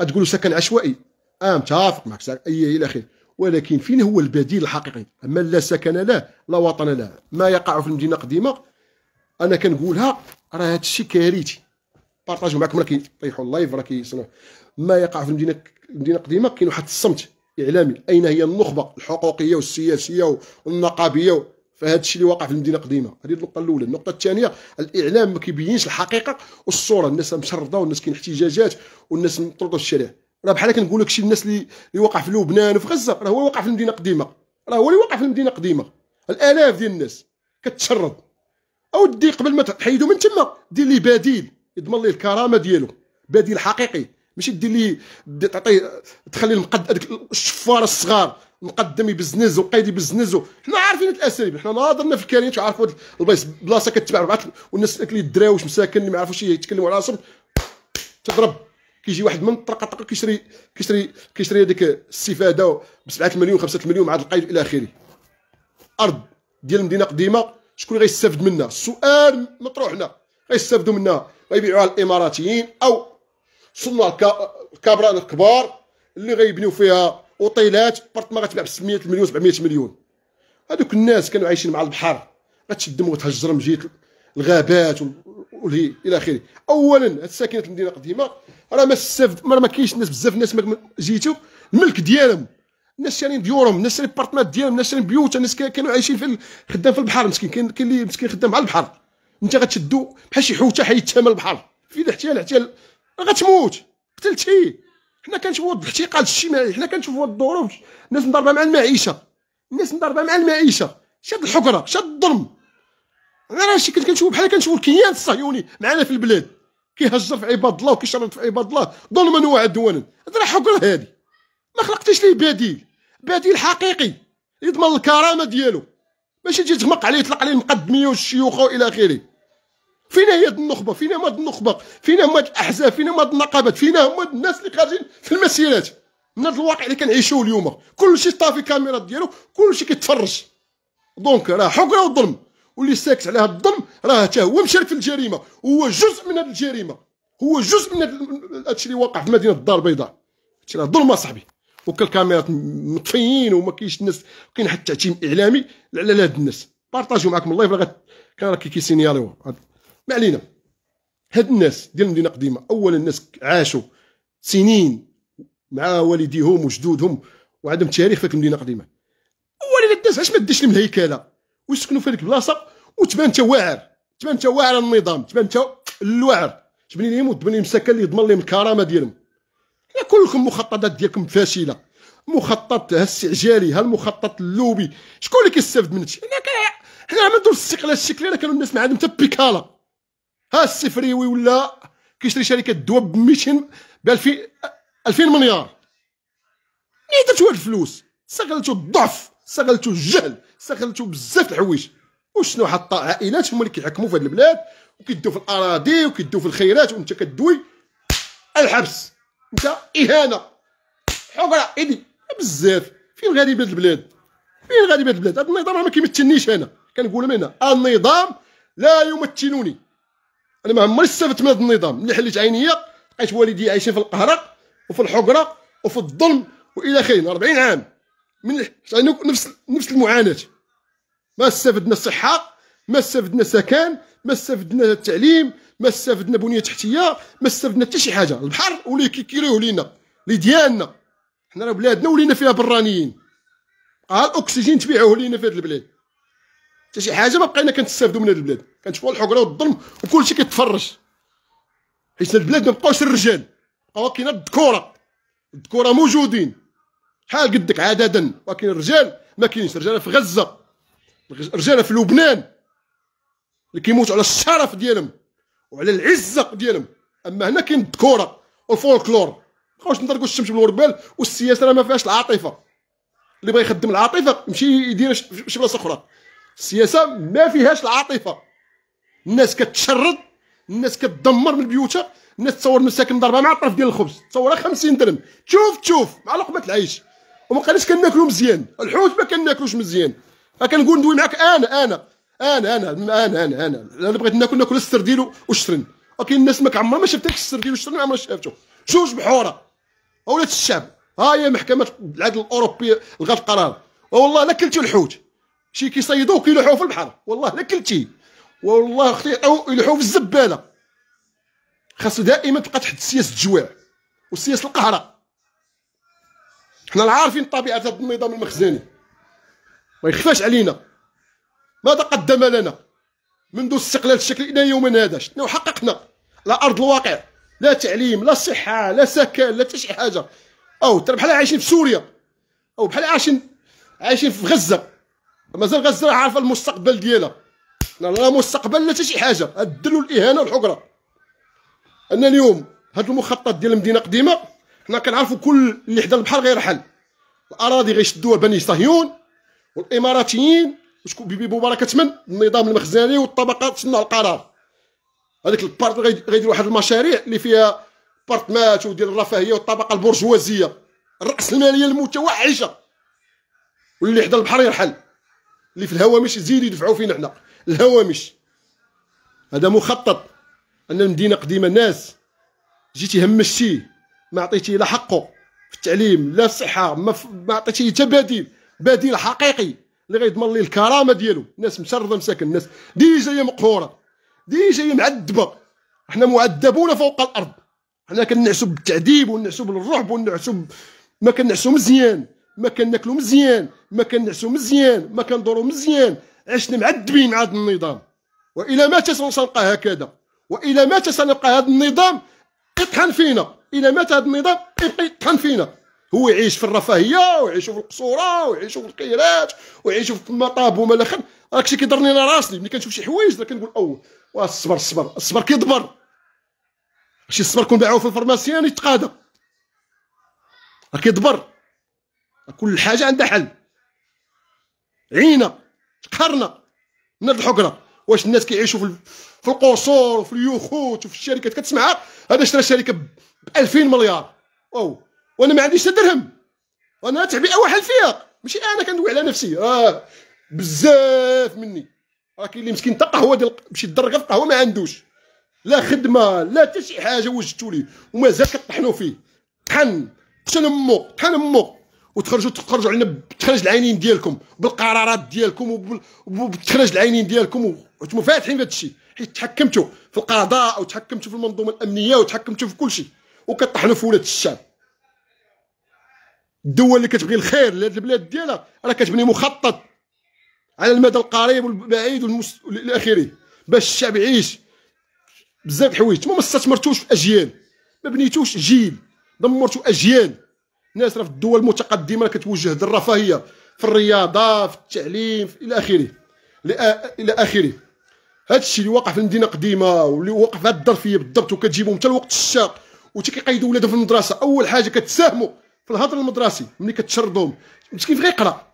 Speaker 1: غتقولوا سكن عشوائي اه متفق معك اي الى اخره ولكن فين هو البديل الحقيقي من لا سكن له لا وطن له ما يقع في المدينه القديمه انا كنقولها راه هذا الشيء كارثي بارطاجو معكم راه كيطيحوا اللايف راه كيصنعوا ما يقع في المدينه المدينه القديمه كاين واحد الصمت إعلامي أين هي النخبة الحقوقية والسياسية والنقابية فهذا الشيء اللي واقع في المدينه القديمه هذه النقطه الاولى النقطه الثانيه الاعلام ما كيبينش الحقيقه والصوره الناس مشرده والناس كاين احتجاجات والناس مطردوا الشارع راه بحال كنقول لك شي الناس اللي وقع في لبنان وفي غزه راه هو وقع في المدينه القديمه راه هو اللي وقع في المدينه القديمه الالاف ديال الناس كتشرد اودي قبل ما تحيدو من تما دير ليه بديل يضمن ليه الكرامه ديالو بديل حقيقي ماشي دير لي تعطي تعطيه تخلي المقد هذوك الشفاره الصغار مقدمي بزنز وقايدي بزنز حنا عارفين الاساليب حنا ناظرنا في الكاريات عارفوا البلايص بلاصه كتباع والناس اللي الدراوش مساكن اللي ما يعرفوش يتكلموا على راسهم تضرب كيجي واحد من طرق طرق كيشري كيشري كيشري هذيك الاستفاده ب 7 مليون 5 مليون مع القايد الى اخره ارض ديال المدينه قديمه شكون اللي غيستافد منها السؤال مطروح هنا غيستافدوا منها غيبيعوها الاماراتيين او صنع الكبرى الكبار اللي غيبنيو فيها اوطيلات بارتما غتباع ب 600 مليون 700 مليون هذوك الناس كانوا عايشين مع البحر غتشدهم وتهجر من جهه الغابات والهي الى اخره اولا هاد ساكنه المدينه القديمه راه ما استفد ما, كاينش الناس بزاف الناس جيتو الملك ديالهم الناس شارين ديورهم الناس شارين بارتمات ديالهم الناس شارين بيوت الناس كانوا عايشين في خدام في البحر مسكين كاين اللي مسكين خدام على البحر انت غتشدو بحال شي حوته حيت من البحر في الاحتيال الاحتيال غتموت قتلتي حنا كنشوفوا الاحتقال الاجتماعي حنا كنشوفوا الظروف الناس مضاربه مع المعيشه الناس مضاربه مع المعيشه شاد الحكره شاد الظلم انا راه كنت كنشوف بحال كنشوف الكيان الصهيوني معنا في البلاد كيهجر في عباد الله وكيشرد في عباد الله ظلما وعدوانا هذا راه حكره هادي ما خلقتيش ليه بديل بديل حقيقي يضمن الكرامه ديالو ماشي تجي تغمق عليه يطلق عليه المقدميه والشيوخه والى اخره فينا هي النخبه فينا هما النخبه فينا هما الاحزاب فينا هما النقابات فينا هما الناس اللي خارجين في المسيرات من هذا الواقع اللي كنعيشوه اليوم كلشي طافي الكاميرا ديالو كلشي كيتفرج دونك راه حكره وظلم واللي ساكت على هذا الظلم راه حتى هو مشارك في الجريمه هو جزء من هذه الجريمه هو جزء من هادشي اللي واقع في مدينه الدار البيضاء راه ظلم اصاحبي وكالكاميرات مطفيين وما كاينش الناس كاين حتى تعتيم اعلامي على هاد الناس بارطاجيو معكم اللايف راه كان راه كيسينياليو ما علينا هاد الناس ديال المدينه القديمه اولا الناس عاشوا سنين مع والديهم وجدودهم وعندهم تاريخ فيك المدينه القديمه اولا الناس علاش ما ديش لهم الهيكله ويسكنوا في هذيك البلاصه وتبان انت واعر تبان انت واعر النظام تبان انت الوعر تبني لهم وتبني لهم سكن اللي يضمن لهم الكرامه ديالهم لا كلكم مخططات ديالكم فاشله مخطط هالاستعجالي هالمخطط اللوبي شكون اللي كيستافد من هادشي حنا حنا عملنا الاستقلال الشكلي راه كانوا الناس ما عندهم حتى بيكاله ها السفريوي ولا كيشري شركه الدواء ب 200 ب 2000 2000 مليار ني درتو هاد الفلوس استغلتو الضعف استغلتو الجهل استغلتو بزاف د الحوايج وشنو حط عائلات هما اللي كيحكموا في هاد البلاد وكيدوا في الاراضي وكيدوا في الخيرات وانت كدوي الحبس انت اهانه حقره ايدي بزاف فين غادي بهاد البلاد فين غادي بهاد البلاد هاد النظام ما كيمثلنيش انا كنقول هنا النظام لا يمثلني انا ما عمري استفدت من هذا النظام ملي حليت عينيا لقيت والدي عايشين في القهره وفي الحقره وفي الظلم والى اخره 40 عام من يعني نفس نفس المعاناه ما استفدنا الصحه ما استفدنا سكن ما استفدنا التعليم ما استفدنا بنيه تحتيه ما استفدنا حتى شي حاجه البحر ولي كيكيلوه لينا اللي ديالنا حنا راه بلادنا ولينا فيها برانيين قال الاكسجين تبيعوه لينا في هذه البلاد حتى شي حاجه ما بقينا كنستافدوا من هاد البلاد كنشوفوا الحكره والظلم وكلشي كيتفرج حيت البلاد ما بقاوش الرجال بقاو كاينه الذكوره الذكوره موجودين بحال قدك عددا ولكن الرجال ما كاينش رجاله في غزه رجاله في لبنان اللي كيموتوا على الشرف ديالهم وعلى العزه ديالهم اما هنا كاين الذكوره والفولكلور بقاوش نضربوا الشمس بالوربال والسياسه راه ما فيهاش العاطفه اللي بغى يخدم العاطفه يمشي يدير شي بلاصه اخرى السياسه ما فيهاش العاطفه الناس كتشرد الناس كتدمر من بيوتها الناس تصور مساكن ضربه مع طرف ديال الخبز تصورها 50 درهم تشوف تشوف مع لقمه العيش وما بقيناش كناكلو مزيان الحوت ما كناكلوش مزيان كنقول ندوي معاك انا انا انا انا انا انا انا انا بغيت ناكل ناكل السرديل والشرن ولكن الناس ما عمرها ما شفتك السرديل والشرن عمرها شافته جوج بحوره اولاد الشعب ها هي محكمه العدل الاوروبيه لغات القرار والله لا كلتي الحوت شي كيصيدوه كيلوحوه في البحر والله لا كلتي والله اختي او يلوحوه في الزباله خاصو دائما تبقى تحت سياسه الجوع وسياسه القهره حنا عارفين طبيعه هذا النظام المخزني ما يخفاش علينا ماذا قدم لنا منذ استقلال الشكل الى يومنا هذا شنو حققنا على ارض الواقع لا تعليم لا صحه لا سكن لا حتى شي حاجه او ترى بحال عايشين في سوريا او بحال عايشين عايشين في غزه مازال غزه عارفه المستقبل ديالها لا مستقبل لا حتى شي حاجه الذل والاهانه والحقره انا اليوم هذا المخطط ديال المدينه قديمه حنا كنعرفوا كل اللي حدا البحر غيرحل الاراضي غيشدوها بني صهيون والاماراتيين وشكون بيبي من النظام المخزني والطبقات تصنع القرار هذيك البارت غيديروا واحد المشاريع اللي فيها بارتمات وديال الرفاهيه والطبقه البرجوازيه الراسماليه المتوحشه واللي حدا البحر يرحل اللي في الهوامش يزيد يدفعوا فينا حنا الهوامش هذا مخطط ان المدينه قديمه ناس جيتي همشتيه ما عطيتيه لا حقه في التعليم لا في الصحه ما, ف... ما عطيتيه حتى بديل بديل حقيقي اللي غيضمن ليه الكرامه ديالو الناس مشرده مساكن الناس ديجا هي مقهوره ديجا هي معذبه حنا معذبون فوق الارض حنا كنعسوا بالتعذيب ونعسوا بالرعب ونعسوا ما كنعسوا مزيان ما كناكلوا مزيان ما كنعسو مزيان ما كندورو مزيان عشنا معذبين مع هذا النظام والى متى سنبقى هكذا والى متى سنبقى هذا النظام يطحن فينا الى متى هذا النظام يبقى يطحن فينا هو يعيش في الرفاهيه ويعيشوا في القصوره ويعيشوا في القيرات ويعيشوا في المطاب وما الاخر راك شي كيضرني انا راسي ملي كنشوف شي حوايج كنقول او الصبر الصبر الصبر كيضبر شي الصبر كون باعوه في الفرماسيان يتقاضى راه كيدبر كل حاجه عندها حل عينا قرنا من هاد واش الناس كيعيشوا في في القصور وفي اليخوت وفي الشركات كتسمع هذا اشترى شركه ب 2000 مليار او وانا ما عنديش درهم وانا تعبئه واحد فيها ماشي انا كندوي على نفسي اه بزاف مني راه كاين اللي مسكين حتى قهوه ديال مشي الدرقه في القهوه ما عندوش لا خدمه لا حتى شي حاجه وجدتو ليه ومازال كطحنوا فيه طحن طحن امو طحن امو وتخرجوا تخرجوا علينا بتخرج العينين ديالكم بالقرارات ديالكم وبتخرج العينين ديالكم وانتم فاتحين بهذا الشيء حيت تحكمتوا في القضاء وتحكمتوا في المنظومه الامنيه وتحكمتوا في كل شيء وكطحنوا في ولاد الشعب الدول اللي كتبغي الخير لهاد البلاد ديالها راه كتبني مخطط على المدى القريب والبعيد والمس... الى اخره باش الشعب يعيش بزاف د الحوايج ما استثمرتوش في اجيال ما بنيتوش جيل دمرتوا اجيال الناس راه في الدول المتقدمه كتوجه الرفاهيه في الرياضه في التعليم في الى اخره الى اخره هذا الشيء اللي واقع في المدينه قديمه واللي واقع في هذه الظرفيه بالضبط وكتجيبهم حتى الوقت الشاق وتكيقيدوا ولادهم في المدرسه اول حاجه كتساهموا في الهضر المدرسي ملي كتشردهم مسكين غير غيقرا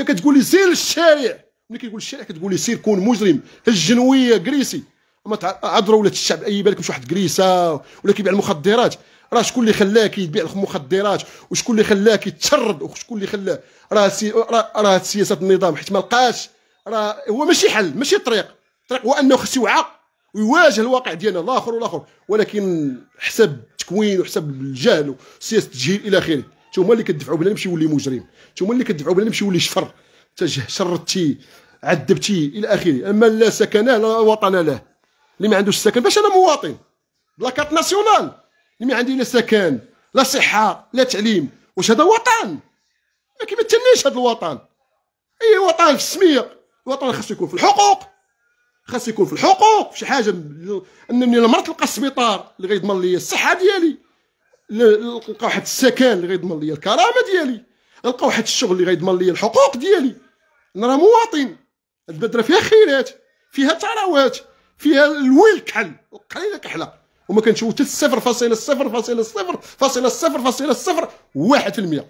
Speaker 1: انت كتقول لي سير الشارع ملي كيقول الشارع كتقول لي سير كون مجرم الجنويه كريسي ما عذروا ولاد الشعب اي بالك مش واحد كريسه ولا كيبيع المخدرات راه شكون اللي خلاك يبيع المخدرات وشكون اللي خلاك يتشرد وشكون اللي خلاه راه سي... راه سياسه النظام حيت ما لقاش راه هو ماشي حل ماشي طريق الطريق هو انه خصو يوعى ويواجه الواقع ديالنا الاخر والاخر ولكن حسب التكوين وحسب الجهل وسياسه التجهيل الى اخره انتوما اللي كتدفعوا بنا نمشي يولي مجرم انتوما اللي كتدفعوا بنا نمشي يولي شفر شردتي عذبتي الى اخره اما لا سكن لا وطن له اللي ما عندوش السكن باش انا مواطن بلاكات ناسيونال اللي ما عندي لا سكن لا صحه لا تعليم واش هذا وطن ما كيمثلنيش هذا الوطن اي وطن في السميه الوطن خاصو يكون في الحقوق خاص يكون في الحقوق في شي حاجه انني لما تلقى السبيطار اللي غيضمن لي الصحه ديالي نلقى واحد السكن اللي غيضمن لي الكرامه ديالي نلقى واحد الشغل اللي غيضمن لي الحقوق ديالي انا راه مواطن البدره فيها خيرات فيها ثروات فيها الويل كحل القليله كحله وما في 0.0.0.0.0.0.1%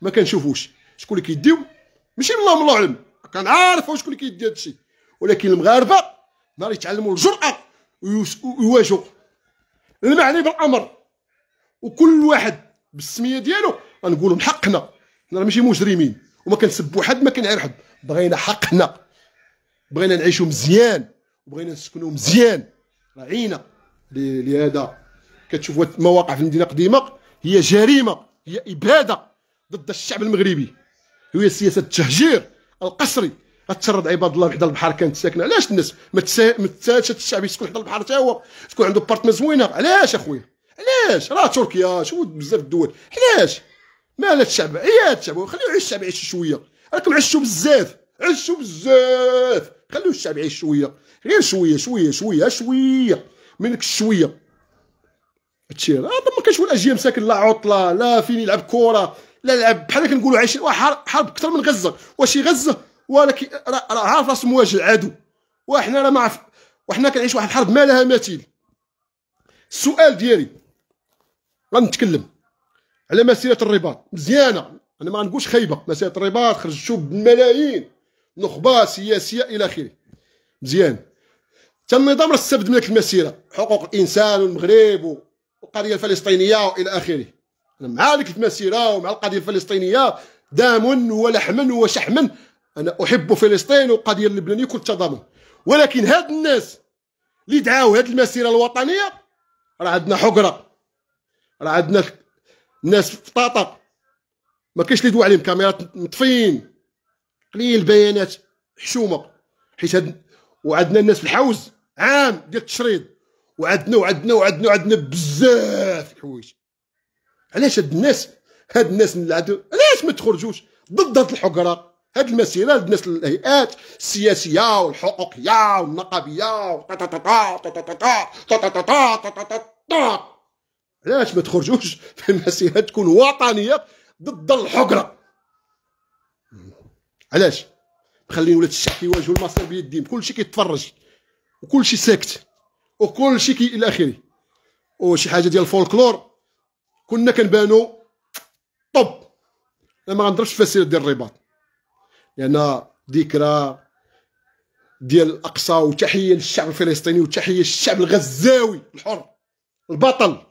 Speaker 1: ما كنشوفوش شكون اللي كيديو ماشي من الله من الله علم كنعرفوا شكون اللي كيدي هادشي ولكن المغاربه نهار يتعلموا الجرأه ويواجهوا المعني بالامر وكل واحد بالسميه ديالو غنقولوا من حقنا حنا ماشي مجرمين وما كنسبوا حد ما كنعير حد بغينا حقنا بغينا نعيشوا مزيان وبغينا نسكنوا مزيان عينا لهذا كتشوف مواقع في المدينه القديمه هي جريمه هي اباده ضد الشعب المغربي هي سياسه التهجير القسري غتشرد عباد الله حدا البحر كانت ساكنه علاش الناس ما تسالش الشعب يسكن حدا البحر حتى هو تكون عنده بارتنر زوينه علاش اخويا علاش راه تركيا شو بزاف الدول علاش مال الشعب عيات إيه الشعب خليو الشعب يعيش شويه راكم عشتوا بزاف عشتوا بزاف خليو الشعب يعيش شويه غير شويه شويه شويه شويه, شوية. منك شويه هادشي راه ما كنشوف الاجيال مساكن لا عطله لا فين يلعب كره لا لعب بحال كنقولوا عايشين حرب اكثر من غزه واش غزه ولكن راه عارف راسو مواجه العدو وحنا راه ما عارف وحنا كنعيش واحد الحرب ما لها مثيل السؤال ديالي غنتكلم على مسيره الرباط مزيانه انا ما غنقولش خايبه مسيره الرباط خرجتو بملايين نخبه سياسيه الى اخره مزيان حتى النظام راه استفد من المسيره حقوق الانسان والمغرب والقضيه الفلسطينيه والى اخره انا مع هذيك المسيره ومع القضيه الفلسطينيه دام ولحما وشحما انا احب فلسطين والقضيه اللبنانيه كل تضامن ولكن هاد الناس اللي دعاو هاد المسيره الوطنيه راه عندنا حقره راه عندنا ناس فطاطا ما كاينش اللي يدوا عليهم كاميرات مطفين قليل بيانات حشومه حيت هاد وعندنا الناس في الحوز عام ديال التشريد وعدنا وعدنا وعدنا وعدنا بزاف الحوايج علاش هاد الناس هاد الناس من العدو علاش ما تخرجوش ضد هاد الحقره هاد المسيره هاد الناس الهيئات السياسيه والحقوقيه والنقابيه علاش ما تخرجوش في مسيره تكون وطنيه ضد الحقره علاش مخلين ولاد الشعب يواجهوا المصير بيديهم كلشي كيتفرج وكل شيء ساكت وكل شيء كي الى اخره وشي حاجه ديال الفولكلور كنا كنبانو طب انا ما غنضربش في ديال الرباط لان يعني ذكرى ديال الاقصى وتحيه للشعب الفلسطيني وتحيه للشعب الغزاوي الحر البطل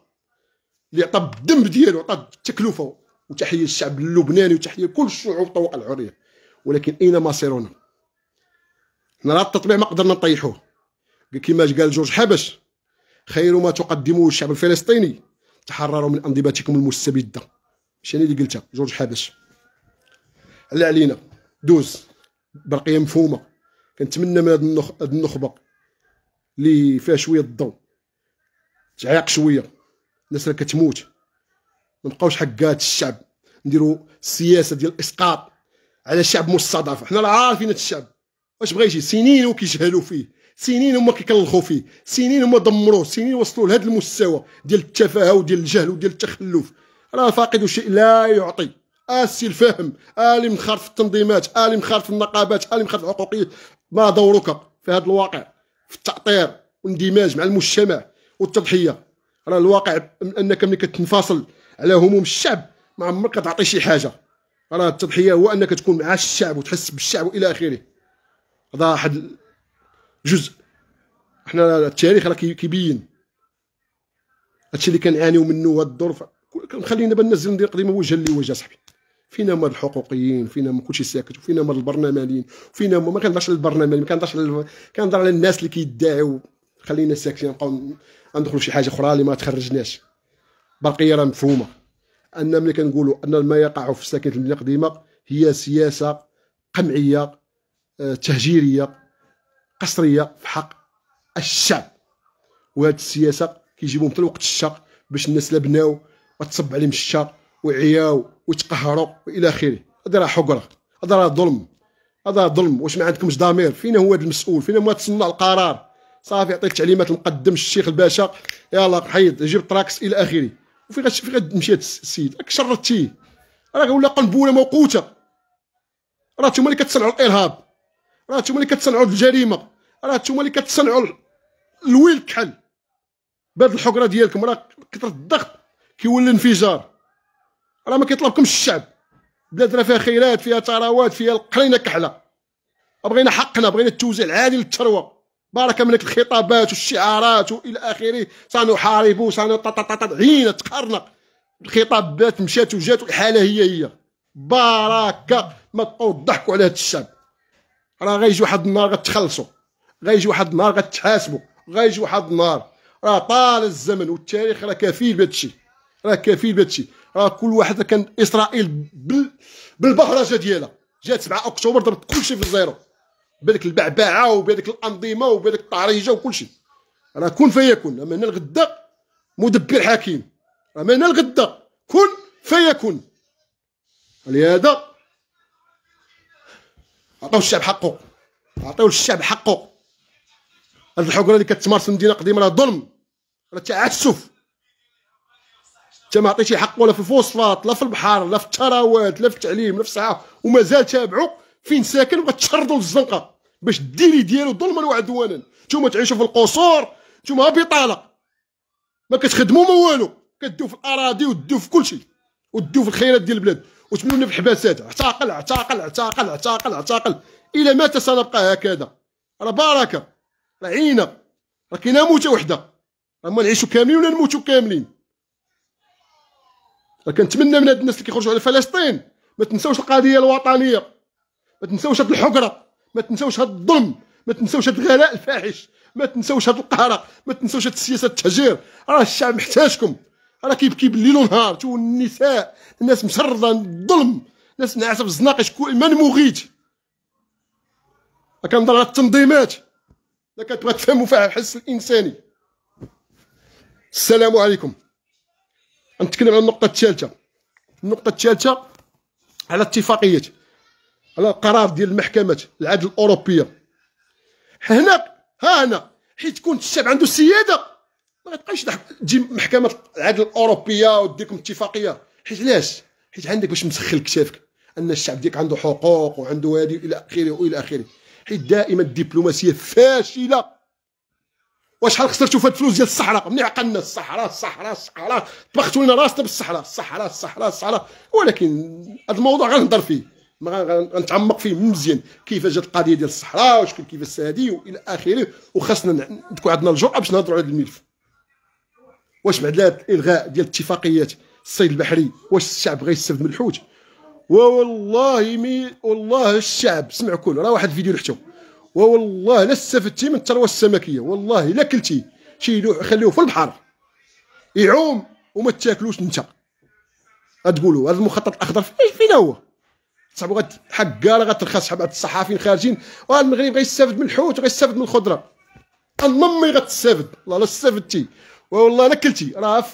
Speaker 1: اللي عطى الدم ديالو عطى التكلفه وتحيه للشعب اللبناني وتحيه لكل الشعوب طوق الحريه ولكن اين مصيرنا؟ حنا التطبيع ما قدرنا نطيحوه كما قال جورج حبش خير ما تقدمه الشعب الفلسطيني تحرروا من انظمتكم المستبده شنو انا اللي قلتها جورج حبش على علينا دوز برقيه مفهومه كنتمنى من هاد النخبه اللي فيها شويه الضوء تعيق شويه الناس اللي كتموت ما نبقاوش حقات الشعب نديروا السياسه ديال الاسقاط على الشعب مستضعف حنا عارفين هاد الشعب واش بغا يجي سنين وكيجهلوا فيه سنين هما كيكلخوا فيه سنين هما دمروه سنين وصلوا لهذا المستوى ديال التفاهه وديال الجهل وديال التخلف راه فاقد شيء لا يعطي آه، السي الفهم الي آه، مخار في التنظيمات الي آه، مخار في النقابات الي مخار في الحقوقيات ما دورك في هذا الواقع في التعطير والاندماج مع المجتمع والتضحيه راه الواقع انك ملي كتنفصل على هموم الشعب ما عمرك كتعطي شي حاجه راه التضحيه هو انك تكون مع الشعب وتحس بالشعب والى اخره هذا واحد جزء احنا التاريخ راه كيبين هادشي اللي كنعانيو منه هاد الظروف كنخلينا دابا ننزل ندير قديمه وجه لوجه اصاحبي فينا هما الحقوقيين فينا هما كلشي ساكت وفينا هما البرلمانيين فينا ما كنهضرش على البرنامج ما كنهضرش على كنهضر على الناس اللي كيدعيو خلينا ساكتين نبقاو ندخلوا شي حاجه اخرى اللي ما تخرجناش باقيه راه مفهومه ان ملي كنقولوا ان ما يقع في ساكت المدينه القديمه هي سياسه قمعيه آه، تهجيريه قصريه في حق الشعب وهاد السياسه كيجيبوهم حتى لوقت الشاق باش الناس لا بناو وتصب عليهم الشر وعياو وتقهروا والى اخره هذا راه حقره هذا راه ظلم هذا ظلم واش ما عندكمش ضمير فين هو هذا المسؤول فين هو تصنع القرار صافي عطيك تعليمات المقدم الشيخ الباشا يلا حيد جيب طراكس الى اخره وفين غتمشي في غاد هذا السيد راك شرطتيه راه ولا قنبله موقوته راه انتوما اللي كتصنعوا الارهاب راه انتوما اللي كتصنعوا الجريمه راه نتوما اللي كتصنعوا الويل كحل بهاد الحقره ديالكم راه كثر الضغط كيولي انفجار راه ما كيطلبكمش الشعب بلاد راه فيها خيرات فيها ثروات فيها القرينه كحله بغينا حقنا بغينا التوزيع العادل للثروه بارك من الخطابات والشعارات والى اخره سنحارب عينا تقرنق الخطابات مشات وجات والحاله هي هي بارك ما تبقاو تضحكوا على هذا الشعب راه غيجي واحد النهار غتخلصوا غيجي واحد النهار غتحاسبوا غيجي واحد النهار راه طال الزمن والتاريخ راه كفيل بهذا الشيء راه كفيل بهذا الشيء راه كل واحد كان اسرائيل بال بالبهرجه ديالها جات 7 اكتوبر ضربت كلشي في الزيرو بهذيك البعبعه وبهذيك الانظمه وبهذيك الطريجه وكلشي راه كن فيكون اما هنا الغدا مدبر حكيم اما هنا الغدا كن فيكون لهذا عطاو الشعب حقه عطاو الشعب حقه هاد الحقره اللي كتمارس في المدينه قديمه راه ظلم راه تعسف انت ما عطيتي حق ولا في الفوسفات لا في البحر لا في الثروات لا في التعليم لا في الصحه ومازال تابعوا فين ساكن وغتشردوا للزنقه باش ديري ديالو ظلما وعدوانا نتوما تعيشوا في القصور نتوما بطاله ما كتخدموا ما والو كدوا في الاراضي ودوا في كلشي ودوا في الخيرات ديال البلاد وتمنوا في الحباسات اعتقل اعتقل اعتقل اعتقل اعتقل الى متى سنبقى هكذا راه بركه عينا راه كاينه موته وحده اما نعيشوا كاملين ولا نموتوا كاملين كنتمنى من هاد الناس اللي كيخرجوا على فلسطين ما تنساوش القضيه الوطنيه ما تنساوش هاد الحقره ما تنساوش هاد الظلم ما تنساوش هاد الغلاء الفاحش ما تنساوش هاد القهره ما تنساوش هاد السياسه التهجير راه الشعب محتاجكم راه كيبكي بالليل ونهار تو النساء الناس مشرده الظلم الناس نعاسه في الزناقي شكون من مغيت كنهضر على التنظيمات لا كتبغى تفهموا فيها الحس الانساني السلام عليكم نتكلم على النقطه الثالثه النقطه الثالثه على اتفاقيات على القرار ديال المحكمه العدل الاوروبيه هنا ها هنا حيت كون الشعب عنده السياده ما تبقاش تجي محكمه العدل الاوروبيه وديكم اتفاقيه حيت علاش حيت عندك باش مسخن كتافك ان الشعب ديك عنده حقوق وعنده هذه الى اخره والى اخره حيت دائما الدبلوماسيه فاشله وشحال خسرتوا في الفلوس ديال الصحراء منين عقلنا الصحراء الصحراء الصحراء طبختوا لنا راسنا بالصحراء الصحراء الصحراء الصحراء ولكن هذا الموضوع غنهضر فيه غنتعمق فيه مزيان كيفاش جات القضيه ديال الصحراء وشكون كيفاش هادي والى اخره وخاصنا تكون عندنا الجرأه باش نهضروا على هذا الملف واش بعد الالغاء ديال الاتفاقيات الصيد البحري واش الشعب غيستافد من الحوت والله مي والله الشعب سمع كله راه واحد الفيديو لحتو والله لا استفدتي من الثروه السمكيه والله لا كلتي شيلوه خليوه في البحر يعوم وما تاكلوش انت غتقولوا هذا المخطط الاخضر فين هو صعب حكا راه غترخص حبات الصحافيين خارجين والمغرب غيستافد من الحوت وغيستافد من الخضره المامي غتستافد والله لا استفدتي والله لا كلتي راه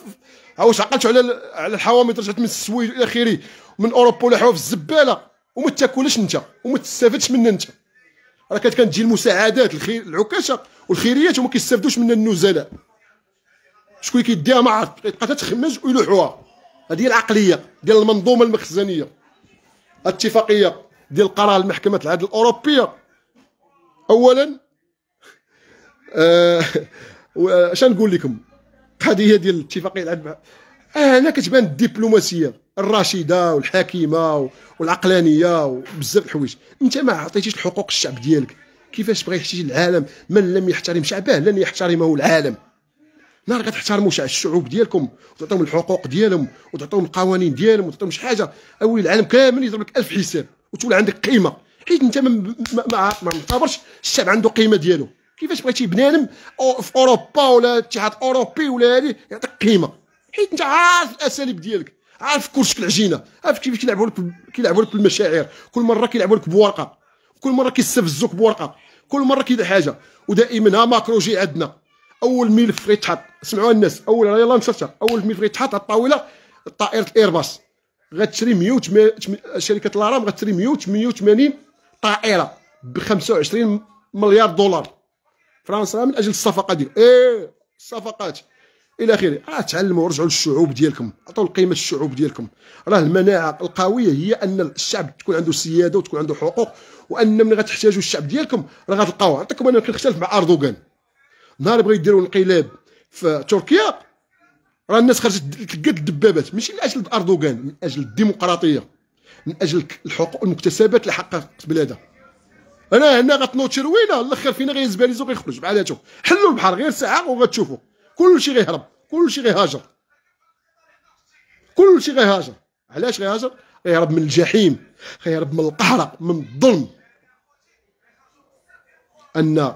Speaker 1: واش عقلتوا على على الحوامض رجعت من السويد الى اخره من اوروبا ولا في الزباله وما تاكلش انت وما تستافدش منها انت راه كانت كتجي المساعدات الخير العكاشه والخيريات وما كيستافدوش منها النزلاء شكون اللي كيديها ما عرفت كتبقى تتخمج ويلوحوها هذه العقليه ديال المنظومه المخزنيه الاتفاقيه ديال قرار المحكمه العدل الاوروبيه اولا اش آه نقول لكم القضيه ديال الاتفاقيه العدل آه، هنا كتبان الدبلوماسيه الرشيده والحكيمه والعقلانيه وبزاف الحوايج انت ما عطيتيش الحقوق الشعب ديالك كيفاش بغى يحتاج العالم من لم يحترم شعبه لن يحترمه العالم نهار كتحترموا الشعوب ديالكم وتعطيهم الحقوق ديالهم وتعطيهم القوانين ديالهم وتعطيهم شي حاجه اولي العالم كامل يضرب لك 1000 حساب وتولي عندك قيمه حيت انت ما ما معتبرش الشعب عنده قيمه ديالو كيفاش بغيتي بنادم في اوروبا ولا الاتحاد الاوروبي ولا هذه يعطيك قيمه حيت انت عارف الاساليب ديالك عارف كرشك العجينه عارف كيف كيلعبوا لك كيلعبوا لك بالمشاعر كل مره كيلعبوا لك بورقه كل مره كيستفزوك بورقه كل مره كيدير حاجه ودائما ها ماكروجي عندنا اول ملف غيتحط سمعوا الناس اول يلا نشرتها اول ملف غيتحط على الطاوله طائره الايرباص غتشري 180 شركه لارام غتشري 188 طائره ب 25 مليار دولار فرنسا من اجل الصفقه ديال ايه الصفقات الى اخره راه تعلموا رجعوا للشعوب ديالكم عطوا القيمه للشعوب ديالكم راه المناعه القويه هي ان الشعب تكون عنده سياده وتكون عنده حقوق وان ملي غتحتاجوا الشعب ديالكم راه غتلقاوه عطيكم انا كنختلف مع اردوغان نهار بغا يديروا انقلاب في تركيا راه الناس خرجت تلقات الدبابات ماشي من اجل اردوغان من اجل الديمقراطيه من اجل الحقوق المكتسبات اللي حققت بلادها انا هنا غتنوض شروينه الاخر فينا غيزباليزو غيخرج بعلاتو حلوا البحر غير ساعه وغتشوفوا كلشي غيهرب كلشي غيهاجر كلشي غيهاجر علاش غيهاجر غيهرب من الجحيم غيهرب من القهرة من الظلم ان هذه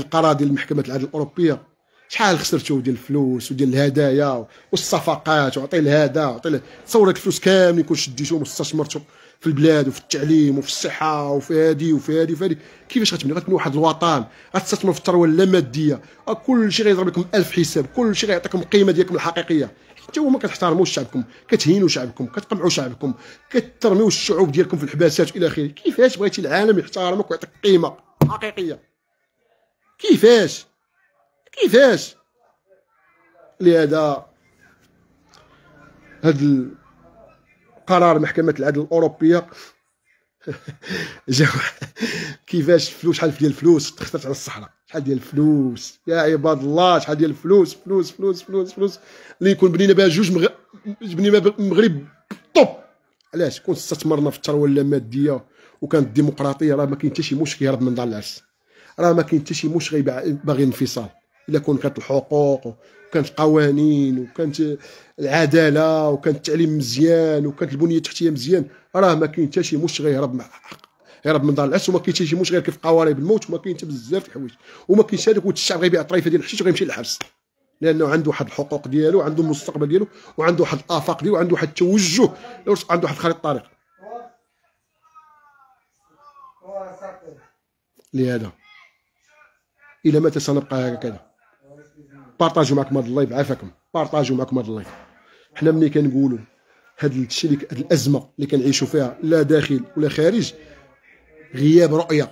Speaker 1: القرار ديال محكمه العدل الاوروبيه شحال خسرتو ديال الفلوس وديال الهدايا والصفقات وعطي لهذا وعطي تصور الفلوس كاملين كون شديتهم واستثمرتهم في البلاد وفي التعليم وفي الصحه وفي هادي وفي هادي وفي هادي كيفاش غتبني غتبني واحد الوطن غتستثمر في الثروه اللاماديه آه، كل شيء غيضرب لكم 1000 حساب كل شيء غيعطيكم القيمه ديالكم الحقيقيه حتى هما كتحترموش شعبكم كتهينوا شعبكم كتقمعوا شعبكم كترميو الشعوب ديالكم في الحباسات والى اخره كيفاش بغيتي العالم يحترمك ويعطيك قيمه حقيقيه كيفاش كيفاش لهذا هاد قرار محكمه العدل الاوروبيه جا كيفاش فلوس شحال ديال الفلوس تخسرت على الصحراء شحال ديال الفلوس يا عباد الله شحال ديال الفلوس فلوس فلوس فلوس فلوس اللي يكون بنينا بها جوج مغ... بنينا المغرب طوب علاش كون استثمرنا في الثروه اللاماديه وكانت الديمقراطيه راه ما كاين حتى شي مشكل يهرب من دار العرس راه ما كاين حتى شي مشكل باغي انفصال الا كون كانت الحقوق وكانت القوانين وكانت العداله وكانت التعليم مزيان وكانت البنيه التحتيه مزيان راه ما كاين حتى شي مش غيهرب مع حق يهرب من دار العرس وما كاين حتى شي مش غير كيف قوارب الموت وما كاين حتى بزاف الحوايج وما كاينش هذاك الشعب غيبيع الطريفه ديال الحشيش وغيمشي للحبس لانه عنده واحد الحقوق ديالو وعنده المستقبل ديالو وعنده واحد الافاق ديالو وعنده واحد التوجه عنده واحد خريطه الطريق لهذا الى متى سنبقى هكذا بارطاجيو معكم هذا اللايف عافاكم بارطاجيو معكم هذا اللايف حنا ملي كنقولوا هذا الشيء هذه الازمه اللي كنعيشوا فيها لا داخل ولا خارج غياب رؤيه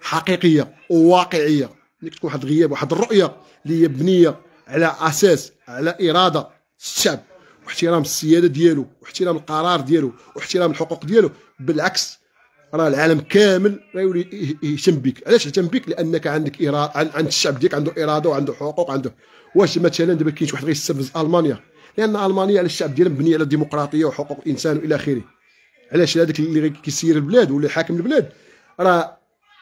Speaker 1: حقيقيه وواقعيه ملي كتكون واحد غياب واحد الرؤيه اللي هي مبنيه على اساس على اراده الشعب واحترام السياده ديالو واحترام القرار ديالو واحترام الحقوق ديالو بالعكس راه العالم كامل غيولي يهتم بك علاش يهتم بك لانك عندك اراده عند الشعب ديالك عنده اراده وعنده حقوق عنده واش مثلا دابا كاين شي واحد غيستفز المانيا لان المانيا على الشعب ديالها مبنيه على الديمقراطيه وحقوق الانسان والى اخره علاش هذاك اللي كيسير البلاد ولا حاكم البلاد راه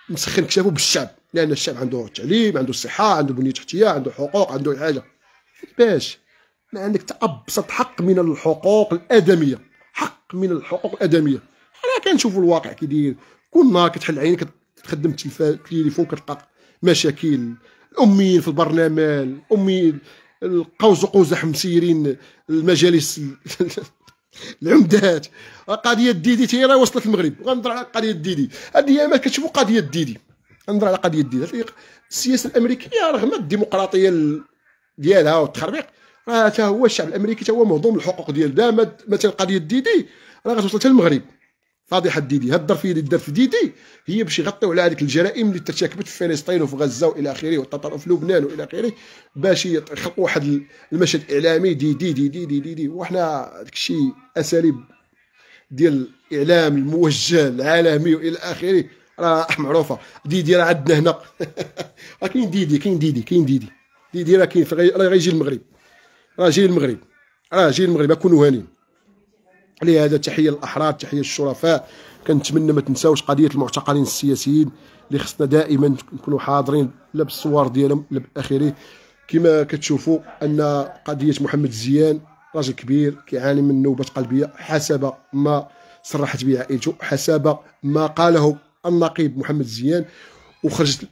Speaker 1: مسخن كتافو بالشعب لان الشعب عنده تعليم عنده صحه عنده بنيه تحتيه عنده حقوق عنده حاجه باش ما عندك ابسط حق من الحقوق الادميه حق من الحقوق الادميه راه كنشوفوا الواقع كي داير كل نهار كتحل عينك كتخدم التليفون كتلقى مشاكل الاميين في البرلمان الاميين القوز قزح مسيرين المجالس العمدات قضيه ديدي تي راه وصلت المغرب غنهضر على قضيه ديدي هذه ما كتشوفوا قضيه ديدي غنهضر على قضيه ديدي السياسه الامريكيه رغم الديمقراطيه ديالها والتخربيق راه حتى هو الشعب الامريكي حتى هو مهضوم الحقوق ديال دا مثلا قضيه ديدي راه غتوصل حتى المغرب فاضحه حديدي هاد الظرفيه اللي دارت في ديدي هي باش يغطيو على هذيك الجرائم اللي ترتكبت في فلسطين وفي غزه والى اخره والتطرف في لبنان والى اخره باش يخلقوا واحد المشهد الاعلامي ديدي ديدي ديدي دي دي. وحنا داك الشيء اساليب ديال الاعلام الموجه العالمي والى اخره راه معروفه ديدي راه عندنا هنا راه كاين ديدي كاين ديدي كاين ديدي ديدي راه كاين راه غيجي المغرب راه جاي المغرب راه جاي المغرب اكونوا هانين لهذا تحيه للاحرار تحيه للشرفاء كنتمنى ما تنساوش قضيه المعتقلين السياسيين اللي خصنا دائما نكونوا حاضرين لا بالصور ديالهم لا باخره كما كتشوفوا ان قضيه محمد زيان راجل كبير كيعاني من نوبه قلبيه حسب ما صرحت به عائلته حسب ما قاله النقيب محمد زيان وخرجت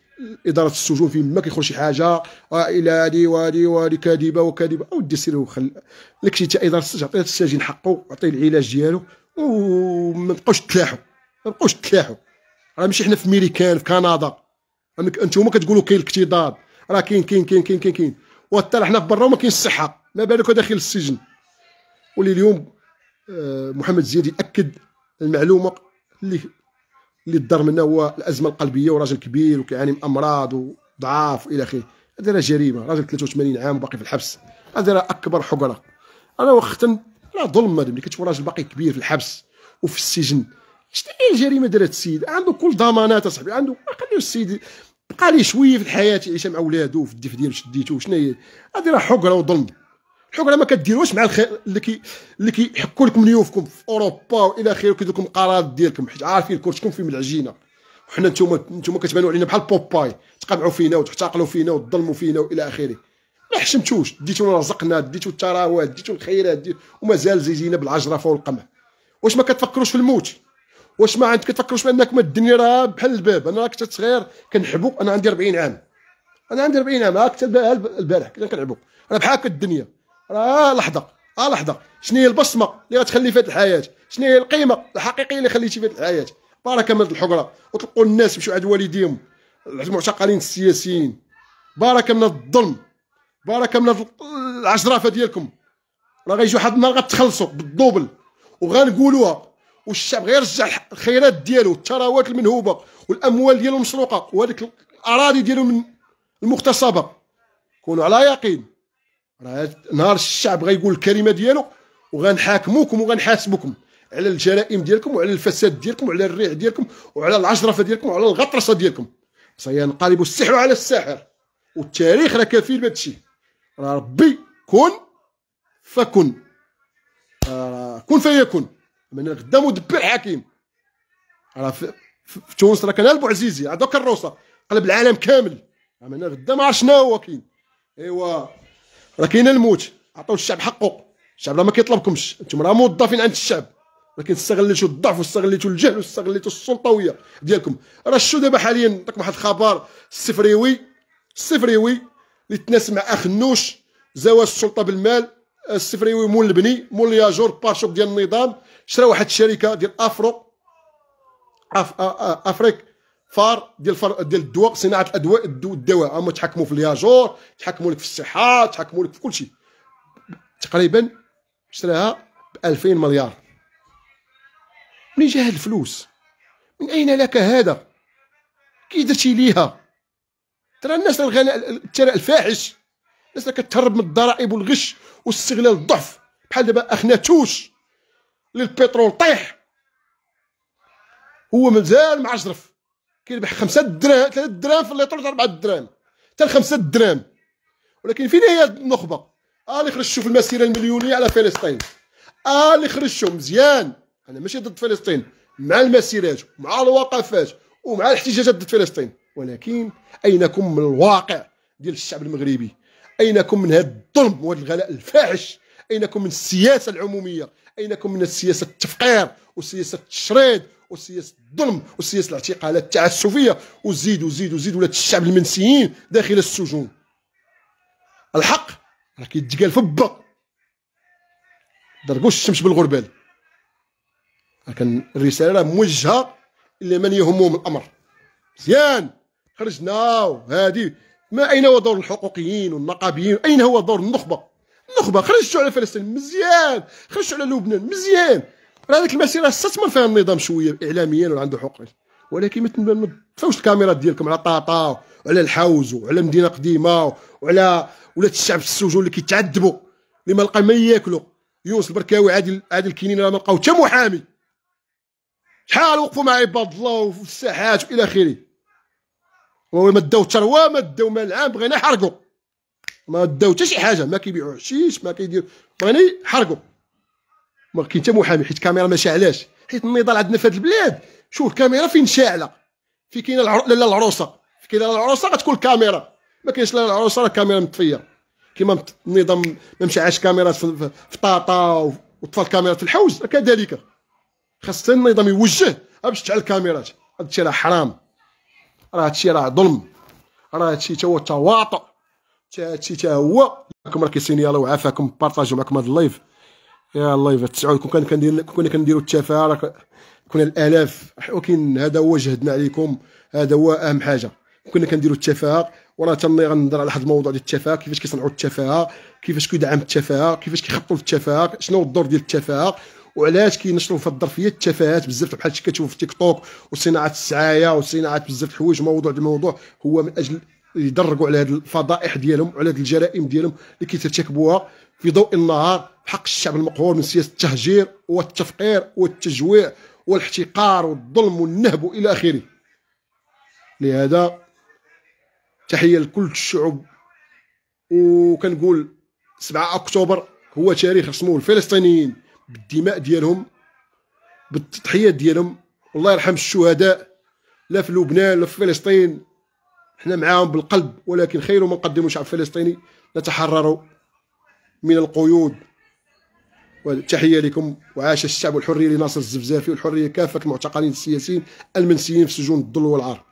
Speaker 1: اداره السجون فين ما كيخرج شي حاجه آه، الى هذه وهذه وهذه كاذبه وكاذبه اودي سير وخل لك شي اداره السجن عطيه السجين حقه عطيه العلاج ديالو وما بقاوش تلاحوا ما بقاوش تلاحوا راه ماشي حنا في ميريكان في كندا انتوما كتقولوا كاين الاكتضاد راه كاين كاين كاين كاين كاين كاين وحتى حنا في برا وما كاينش الصحه ما بالك داخل السجن واللي اليوم آه، محمد زيادي ياكد المعلومه اللي اللي ضر منه هو الازمه القلبيه وراجل كبير وكيعاني من امراض وضعاف والى اخره هذه راه جريمه راجل 83 عام وباقي في الحبس هذه راه اكبر حقره انا وقتا راه ظلم هذا ملي كتشوف راجل باقي كبير في الحبس وفي السجن شتي ايه الجريمه دارت السيد عنده كل ضمانات اصاحبي عنده خليو السيد بقى لي شويه في الحياه يعيش مع ولادو في الدف ديالو شديتو شنو هي هذه راه حقره وظلم الحكره ما كديروش مع الخير اللي كي اللي كيحكوا لكم نيوفكم في اوروبا والى اخره وكيدير لكم القرارات ديالكم حيت عارفين كرشكم فين من العجينه وحنا نتوما نتوما كتبانوا علينا بحال بوباي تقمعوا فينا وتحتقلوا فينا وتظلموا فينا والى اخره ما حشمتوش ديتونا رزقنا ديتو التراوات ديتو الخيرات دي ومازال زيزينا بالعجرفه والقمع واش ما كتفكروش في الموت واش ما عندك كتفكروش بانك ما الدنيا راه بحال الباب انا راه كنت صغير كنحبو انا عندي 40 عام انا عندي 40 عام هاك البارح كنت كنحبو انا بحال هكا الدنيا راه لحظه اه لحظه شنو هي البصمه اللي غتخلي في هذه الحياه شنو هي القيمه الحقيقيه اللي خليتي في هذه الحياه بركه من هذه الحقره وتلقوا الناس مشوا عند والديهم المعتقلين السياسيين بركه من الظلم بركه من العجرفه ديالكم راه غيجي واحد النهار غتخلصوا بالدوبل وغنقولوها والشعب غيرجع الخيرات ديالو الثروات المنهوبه والاموال ديالو المسروقه وهذيك الاراضي ديالو من المغتصبه كونوا على يقين راه نهار الشعب غيقول الكلمه ديالو وغنحاكموكم وغنحاسبكم على الجرائم ديالكم وعلى الفساد ديالكم وعلى الريع ديالكم وعلى العجرفه ديالكم وعلى الغطرسه ديالكم سينقلب السحر على الساحر والتاريخ راه كفيل بهذا الشيء راه ربي كن فكن راه كن فيكن من غدا مدبر حكيم راه في, في, تونس راه كان بوعزيزي عندو كروسه قلب العالم كامل من غدا ما عرف شناهو هو كاين ايوا راه كاين الموت عطاو الشعب حقه الشعب راه ما كيطلبكمش انتم راه موظفين عند الشعب لكن استغليتوا الضعف واستغليتوا الجهل واستغليتوا السلطويه ديالكم راه الشو دابا حاليا نعطيكم واحد الخبر السفريوي السفريوي اللي تناس مع اخ نوش زواج السلطه بالمال السفريوي مول البني مول ياجور بارشوك ديال النظام شرا واحد الشركه ديال افرو أف... أ... أ... افريك فار ديال الفر ديال الدواء صناعه الادواء الدواء هما تحكموا في الياجور تحكموا لك في الصحه تحكموا لك في كل شيء تقريبا شراها ب 2000 مليار من جا هاد الفلوس من اين لك هذا كي درتي ليها ترى الناس الغناء الثراء الفاحش الناس اللي كتهرب من الضرائب والغش واستغلال الضعف بحال دابا اخناتوش اللي البترول طيح هو مازال مع جرف كيربح خمسة دراهم ثلاثة دراهم في الليطر أربعة دراهم حتى خمسة دراهم ولكن فين هي النخبة آه اللي خرجتو في المسيرة المليونية على فلسطين آه اللي خرجتو مزيان أنا ماشي ضد فلسطين مع المسيرات ومع الوقفات ومع الاحتجاجات ضد فلسطين ولكن أينكم من الواقع ديال الشعب المغربي أينكم من هذا الظلم وهذا الغلاء الفاحش أينكم من السياسة العمومية أينكم من السياسة التفقير وسياسة التشريد وسياسه الظلم وسياسه الاعتقالات التعسفيه وزيد وزيد وزيد ولاد الشعب المنسيين داخل السجون الحق راه كيتقال في با ضربوش الشمس بالغربال لكن الرساله راه موجهه لمن يهمهم الامر مزيان خرجنا وهادي ما اين هو دور الحقوقيين والنقابيين اين هو دور النخبه النخبه خرجتوا على فلسطين مزيان خرجتوا على لبنان مزيان راه هذيك المسيره استثمر فيها النظام شويه اعلاميا ولا عنده ولكن ما تفوش الكاميرات ديالكم على طاطا وعلى الحوز وعلى مدينه قديمه وعلى ولاد الشعب السجون اللي كيتعذبوا اللي ما لقى ما ياكلوا يونس البركاوي عادل عادل كينين ما لقاو حتى محامي شحال وقفوا مع عباد الله وفي الساحات والى اخره وما داو الثروه ما داو مال العام بغينا يحرقوا ما داو حتى شي حاجه ما كيبيعوا حشيش ما كيديروا بغينا يحرقوا يعني ما كاين حتى محامي حيت الكاميرا ما شاعلاش حيت النضال عندنا في هذه البلاد شوف الكاميرا فين شاعله في كاينه العر... لا العروسه في كاينه العروسه غتكون الكاميرا ما كاينش لا العروسه راه الكاميرا مطفيه كيما النظام ما مشعلش كاميرات في, في طاطا وطفى الكاميرات في الحوز كذلك خاص النظام يوجه باش تشعل الكاميرات هذا الشيء راه حرام راه هادشي راه ظلم راه هادشي تا هو تواطؤ هادشي تا هو راكم راه كيسينيالو وعافاكم بارطاجيو معكم هذا اللايف يا الله يبارك تسعود كون كان كندير كنا كنديروا التفاهه راه كنا الالاف ولكن هذا هو جهدنا عليكم هذا هو اهم حاجه كنا كنديروا التفاهه وراه تني غنهضر على واحد الموضوع ديال التفاهه كيفاش كيصنعوا التفاهه كيفاش كيدعم التفاهه كيفاش كيخطوا التفاهه شنو الدور ديال التفاهه وعلاش كينشروا في الظرفيه التفاهات بزاف بحال شي كتشوف في تيك توك وصناعه السعايه وصناعه بزاف الحوايج موضوع الموضوع هو من اجل يدرقوا على هذه الفضائح ديالهم وعلى هذه الجرائم ديالهم اللي كيترتكبوها في ضوء النهار حق الشعب المقهور من سياسه التهجير والتفقير والتجويع والاحتقار والظلم والنهب الى اخره لهذا تحيه لكل الشعوب وكنقول 7 اكتوبر هو تاريخ رسموه الفلسطينيين بالدماء ديالهم بالتضحيات ديالهم الله يرحم الشهداء لا في لبنان لا في فلسطين حنا معاهم بالقلب ولكن خير ما نقدموا شعب فلسطيني نتحرر من القيود وتحيه لكم وعاش الشعب الحريه لناصر الزفزافي والحريه كافه المعتقلين السياسيين المنسيين في سجون الظل والعار